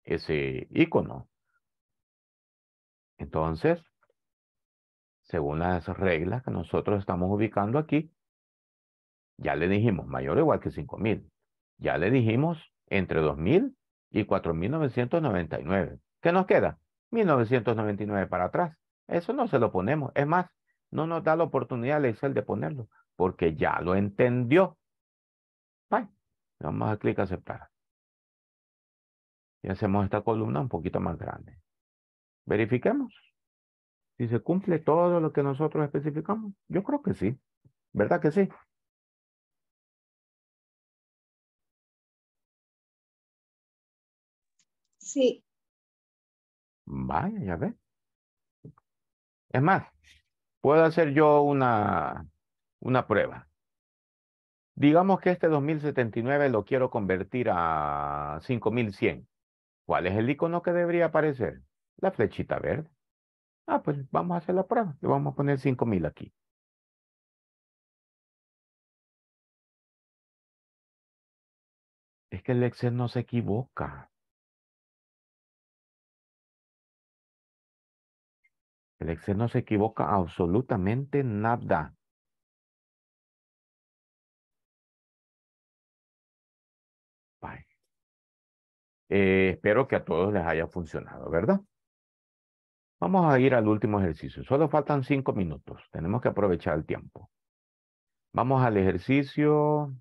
ese icono. Entonces, según las reglas que nosotros estamos ubicando aquí, ya le dijimos mayor o igual que 5.000. Ya le dijimos entre 2.000 y 4.999. ¿Qué nos queda? 1.999 para atrás. Eso no se lo ponemos. Es más, no nos da la oportunidad al Excel de ponerlo porque ya lo entendió. Vamos a clic a aceptar. Y hacemos esta columna un poquito más grande. Verifiquemos si se cumple todo lo que nosotros especificamos. Yo creo que sí. ¿Verdad que sí? Sí. Vaya, ya ve. Es más, puedo hacer yo una, una prueba. Digamos que este 2079 lo quiero convertir a 5100. ¿Cuál es el icono que debería aparecer? la flechita verde. Ah, pues vamos a hacer la prueba. Le vamos a poner 5000 aquí. Es que el Excel no se equivoca. El Excel no se equivoca absolutamente nada. Eh, espero que a todos les haya funcionado, ¿verdad? Vamos a ir al último ejercicio. Solo faltan cinco minutos. Tenemos que aprovechar el tiempo. Vamos al ejercicio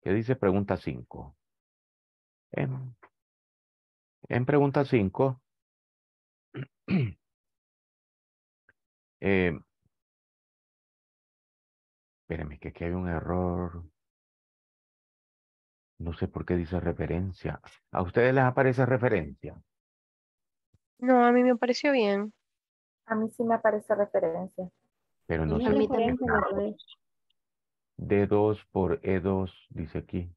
¿Qué dice pregunta cinco. En, pregunta cinco. eh, espérenme que aquí hay un error. No sé por qué dice referencia. ¿A ustedes les aparece referencia? No, a mí me pareció bien. A mí sí me aparece referencia. Pero no sé. D2 por E2, dice aquí.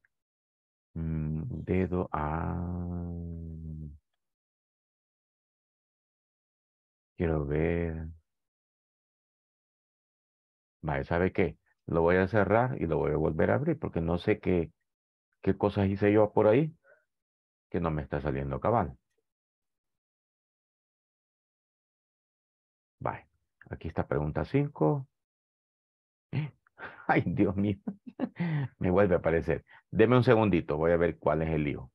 Mm, dedo a. Quiero ver. Vale, ¿sabe qué? Lo voy a cerrar y lo voy a volver a abrir porque no sé qué, qué cosas hice yo por ahí que no me está saliendo cabal. Vale, aquí está pregunta 5. Ay, Dios mío, me vuelve a aparecer. Deme un segundito, voy a ver cuál es el lío.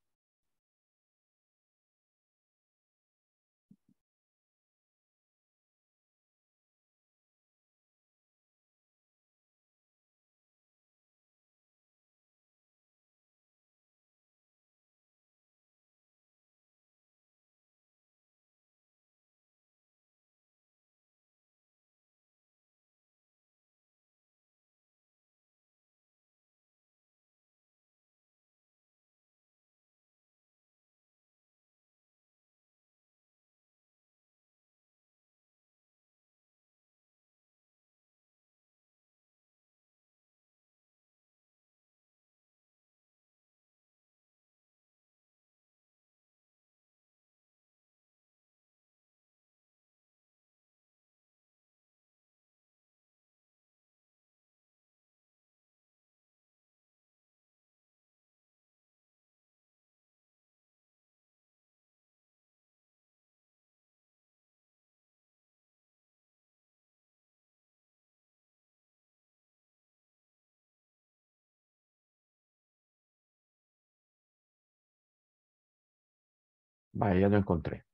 Vaya, ya lo encontré.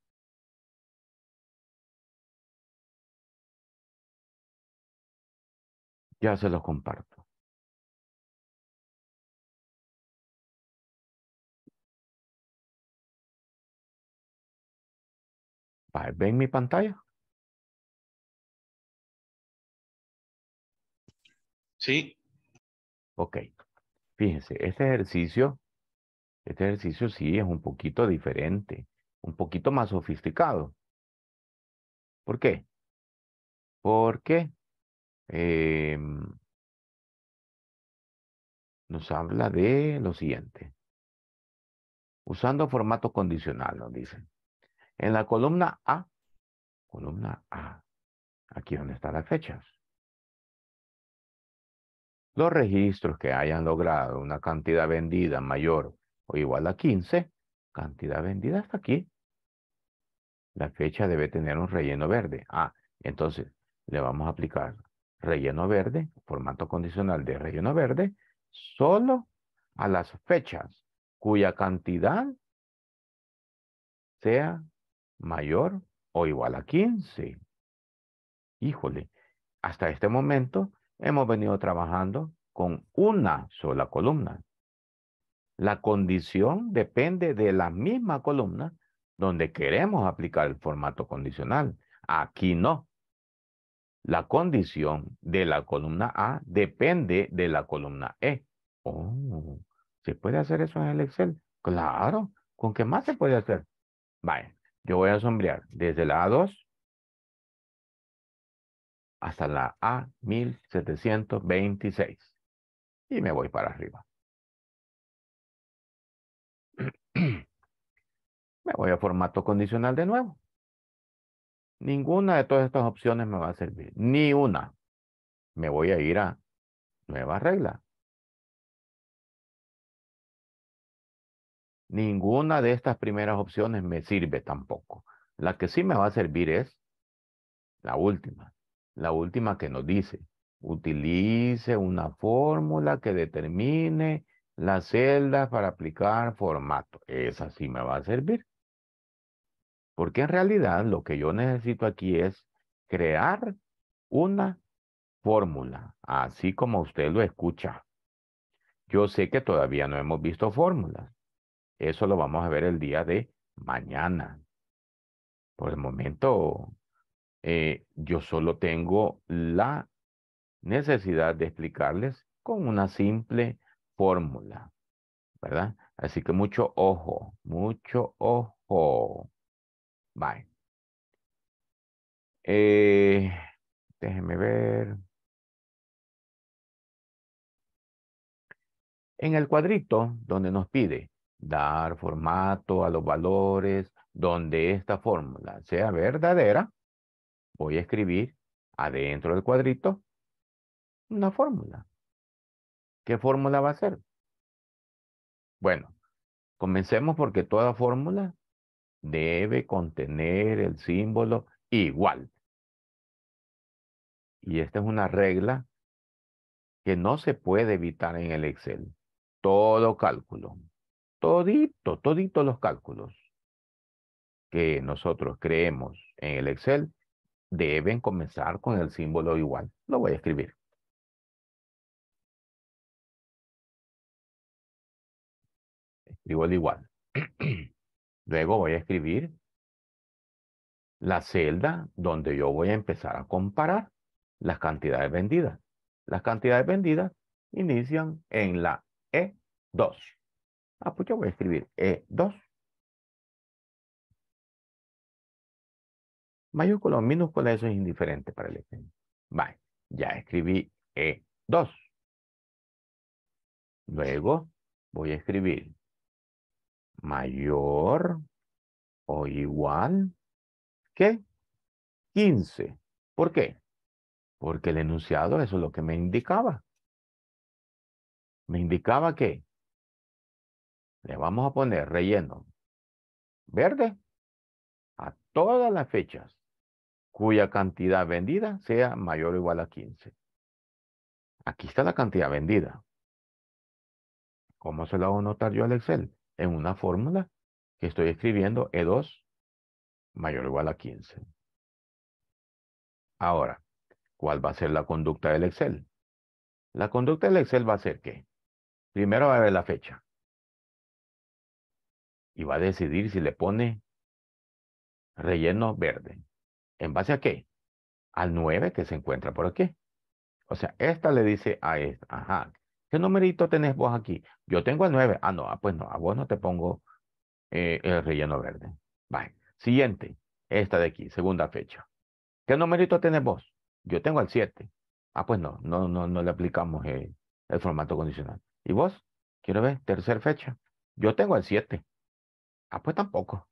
Ya se los comparto. ¿ven mi pantalla? Sí. Ok. Fíjense, este ejercicio, este ejercicio sí es un poquito diferente un poquito más sofisticado. ¿Por qué? Porque em, nos habla de lo siguiente. Usando formato condicional, nos dice. En la columna A, columna A, aquí donde están las fechas. Los registros que hayan logrado una cantidad vendida mayor o igual a 15 Cantidad vendida hasta aquí. La fecha debe tener un relleno verde. Ah, entonces le vamos a aplicar relleno verde, formato condicional de relleno verde, solo a las fechas cuya cantidad sea mayor o igual a 15. Híjole, hasta este momento hemos venido trabajando con una sola columna. La condición depende de la misma columna donde queremos aplicar el formato condicional. Aquí no. La condición de la columna A depende de la columna E. Oh, ¿se puede hacer eso en el Excel? Claro, ¿con qué más se puede hacer? Vaya, yo voy a sombrear desde la A2 hasta la A1726 y me voy para arriba. me voy a formato condicional de nuevo. Ninguna de todas estas opciones me va a servir, ni una. Me voy a ir a nueva regla. Ninguna de estas primeras opciones me sirve tampoco. La que sí me va a servir es la última. La última que nos dice, utilice una fórmula que determine las celdas para aplicar formato. Esa sí me va a servir. Porque en realidad lo que yo necesito aquí es crear una fórmula, así como usted lo escucha. Yo sé que todavía no hemos visto fórmulas. Eso lo vamos a ver el día de mañana. Por el momento, eh, yo solo tengo la necesidad de explicarles con una simple fórmula, ¿verdad? Así que mucho ojo, mucho ojo. Bye. Eh, déjeme ver. En el cuadrito donde nos pide dar formato a los valores, donde esta fórmula sea verdadera, voy a escribir adentro del cuadrito una fórmula. ¿Qué fórmula va a ser? Bueno, comencemos porque toda fórmula debe contener el símbolo igual. Y esta es una regla que no se puede evitar en el Excel. Todo cálculo, todito, todito los cálculos que nosotros creemos en el Excel deben comenzar con el símbolo igual. Lo voy a escribir. digo el igual. Luego voy a escribir la celda donde yo voy a empezar a comparar las cantidades vendidas. Las cantidades vendidas inician en la E2. Ah, pues yo voy a escribir E2. Mayúsculo o minúscula, eso es indiferente para el ejemplo. Vale, ya escribí E2. Luego voy a escribir mayor o igual que 15. ¿Por qué? Porque el enunciado eso es lo que me indicaba. Me indicaba que le vamos a poner relleno verde a todas las fechas cuya cantidad vendida sea mayor o igual a 15. Aquí está la cantidad vendida. ¿Cómo se la a notar yo al Excel? en una fórmula que estoy escribiendo E2 mayor o igual a 15. Ahora, ¿cuál va a ser la conducta del Excel? La conducta del Excel va a ser que primero va a ver la fecha y va a decidir si le pone relleno verde. ¿En base a qué? Al 9 que se encuentra por aquí. O sea, esta le dice a esta, ajá, ¿Qué numerito tenés vos aquí? Yo tengo el 9. Ah, no, ah, pues no, a vos no te pongo eh, el relleno verde. Vale. Siguiente, esta de aquí, segunda fecha. ¿Qué numerito tenés vos? Yo tengo el 7. Ah, pues no, no, no, no le aplicamos el, formato condicional. ¿Y vos? Quiero ver, tercera fecha. Yo tengo el 7. Ah, pues tampoco.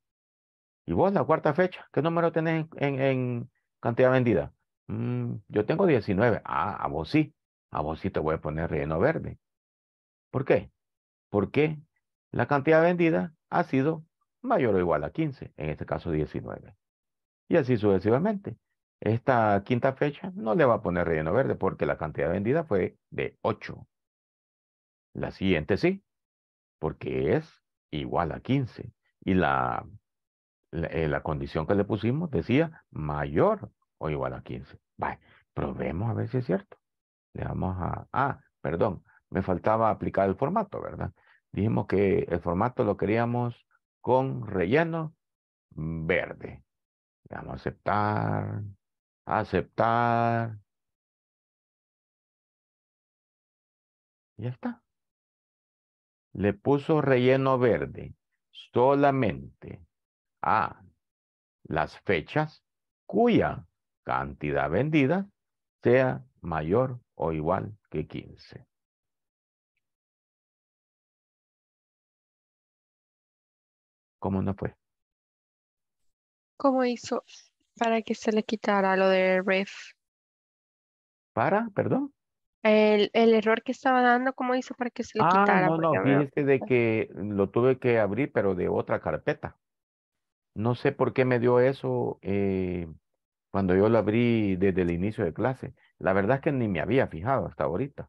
¿Y vos la cuarta fecha? ¿Qué número tenés en, cantidad vendida? Mm, yo tengo 19. Ah, a vos sí a vos sí te voy a poner relleno verde. ¿Por qué? Porque la cantidad vendida ha sido mayor o igual a 15, en este caso 19. Y así sucesivamente. Esta quinta fecha no le va a poner relleno verde porque la cantidad vendida fue de 8. La siguiente sí, porque es igual a 15. Y la, eh, la, condición que le pusimos decía mayor o igual a 15. Vale, probemos a ver si es cierto. Le vamos a... Ah, perdón, me faltaba aplicar el formato, ¿verdad? Dijimos que el formato lo queríamos con relleno verde. Le vamos a aceptar, aceptar. Ya está. Le puso relleno verde solamente a las fechas cuya cantidad vendida sea mayor o igual que 15. ¿Cómo no fue? ¿Cómo hizo para que se le quitara lo de ref? ¿Para? ¿Perdón? El, el, error que estaba dando, ¿cómo hizo para que se le ah, quitara? No, no, fíjese de que lo tuve que abrir, pero de otra carpeta. No sé por qué me dio eso eh, cuando yo lo abrí desde el inicio de clase. La verdad es que ni me había fijado hasta ahorita.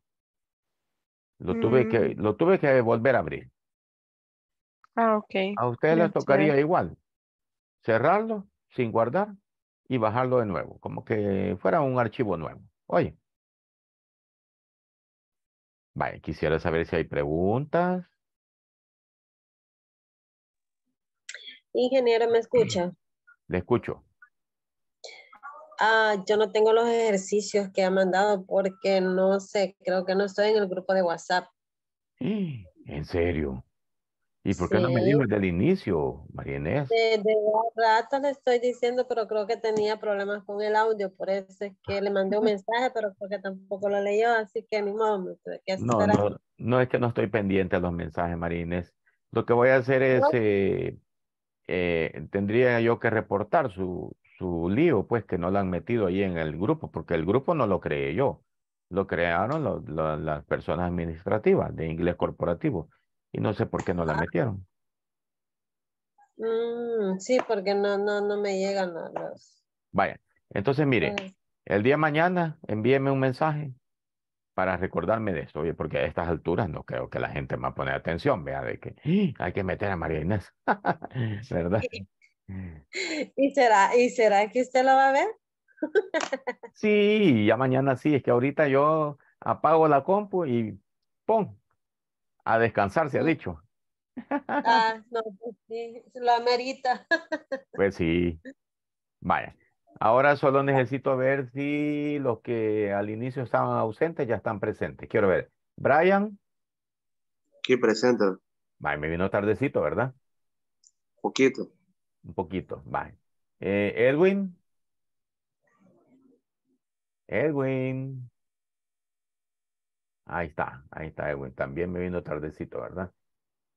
Lo tuve que, mm. lo tuve que volver a abrir. Ah, ok. A ustedes les tocaría igual. Cerrarlo sin guardar y bajarlo de nuevo, como que fuera un archivo nuevo. Oye. Vaya, quisiera saber si hay preguntas. Ingeniero, ¿me escucha? Le escucho. Ah, yo no tengo los ejercicios que ha mandado porque no sé, creo que no estoy en el grupo de WhatsApp. ¿En serio? ¿Y por qué no me dijo desde el inicio, María Inés? Desde de rato le estoy diciendo, pero creo que tenía problemas con el audio, por eso es que le mandé un mensaje, pero porque tampoco lo leyó, así que ni modo. no, no, no, es que no estoy pendiente a los mensajes, María Inés. Lo que voy a hacer es, eh, eh, tendría yo que reportar su, su lío, pues que no la han metido ahí en el grupo, porque el grupo no lo creé yo, lo crearon las personas administrativas de inglés corporativo y no sé por qué no la ah. metieron. Mm, sí, porque no, no, me llegan los... Vaya, entonces mire, el día mañana envíeme un mensaje para recordarme de esto, oye, porque a estas alturas no creo que la gente me va atención, vea, de que ¡Ah! hay que meter a María Inés, ¿verdad? Mm. ¿Y será, ¿Y será que usted lo va a ver? sí, ya mañana sí, es que ahorita yo apago la compu y ¡pum! A descansar, se ha mm. dicho. ah, no, pues sí, lo amerita. pues sí. Vaya. Ahora solo necesito ver si los que al inicio estaban ausentes ya están presentes. Quiero ver. Brian. Aquí presenta? Vaya, me vino tardecito, ¿verdad? Poquito. Un poquito, bye eh, Edwin. Edwin. Ahí está, ahí está Edwin. También me vino tardecito, ¿verdad?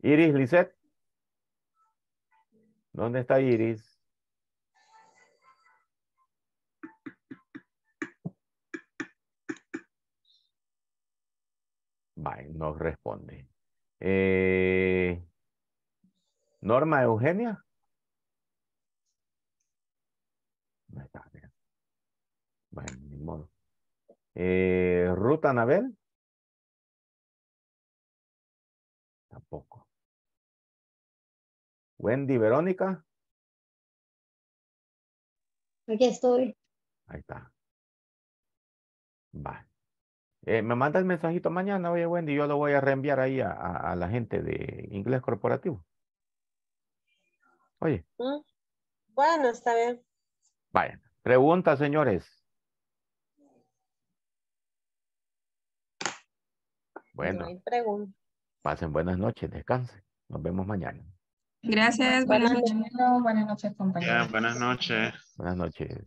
Iris, Lisette. ¿Dónde está Iris? bye no responde. Eh, Norma Eugenia. No está bien. Bueno, ni modo. Eh, Ruta Anabel. Tampoco. Wendy Verónica. Aquí estoy. Ahí está. Va. Eh, me manda el mensajito mañana, oye Wendy, yo lo voy a reenviar ahí a, a la gente de inglés corporativo. Oye. Mm, bueno, está bien. Vaya, preguntas, señores. Bueno. Pasen buenas noches, descansen. Nos vemos mañana. Gracias, buenas noches. Buenas noches, compañeros. buenas noches. Buenas noches.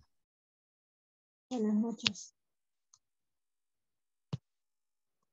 Buenas noches.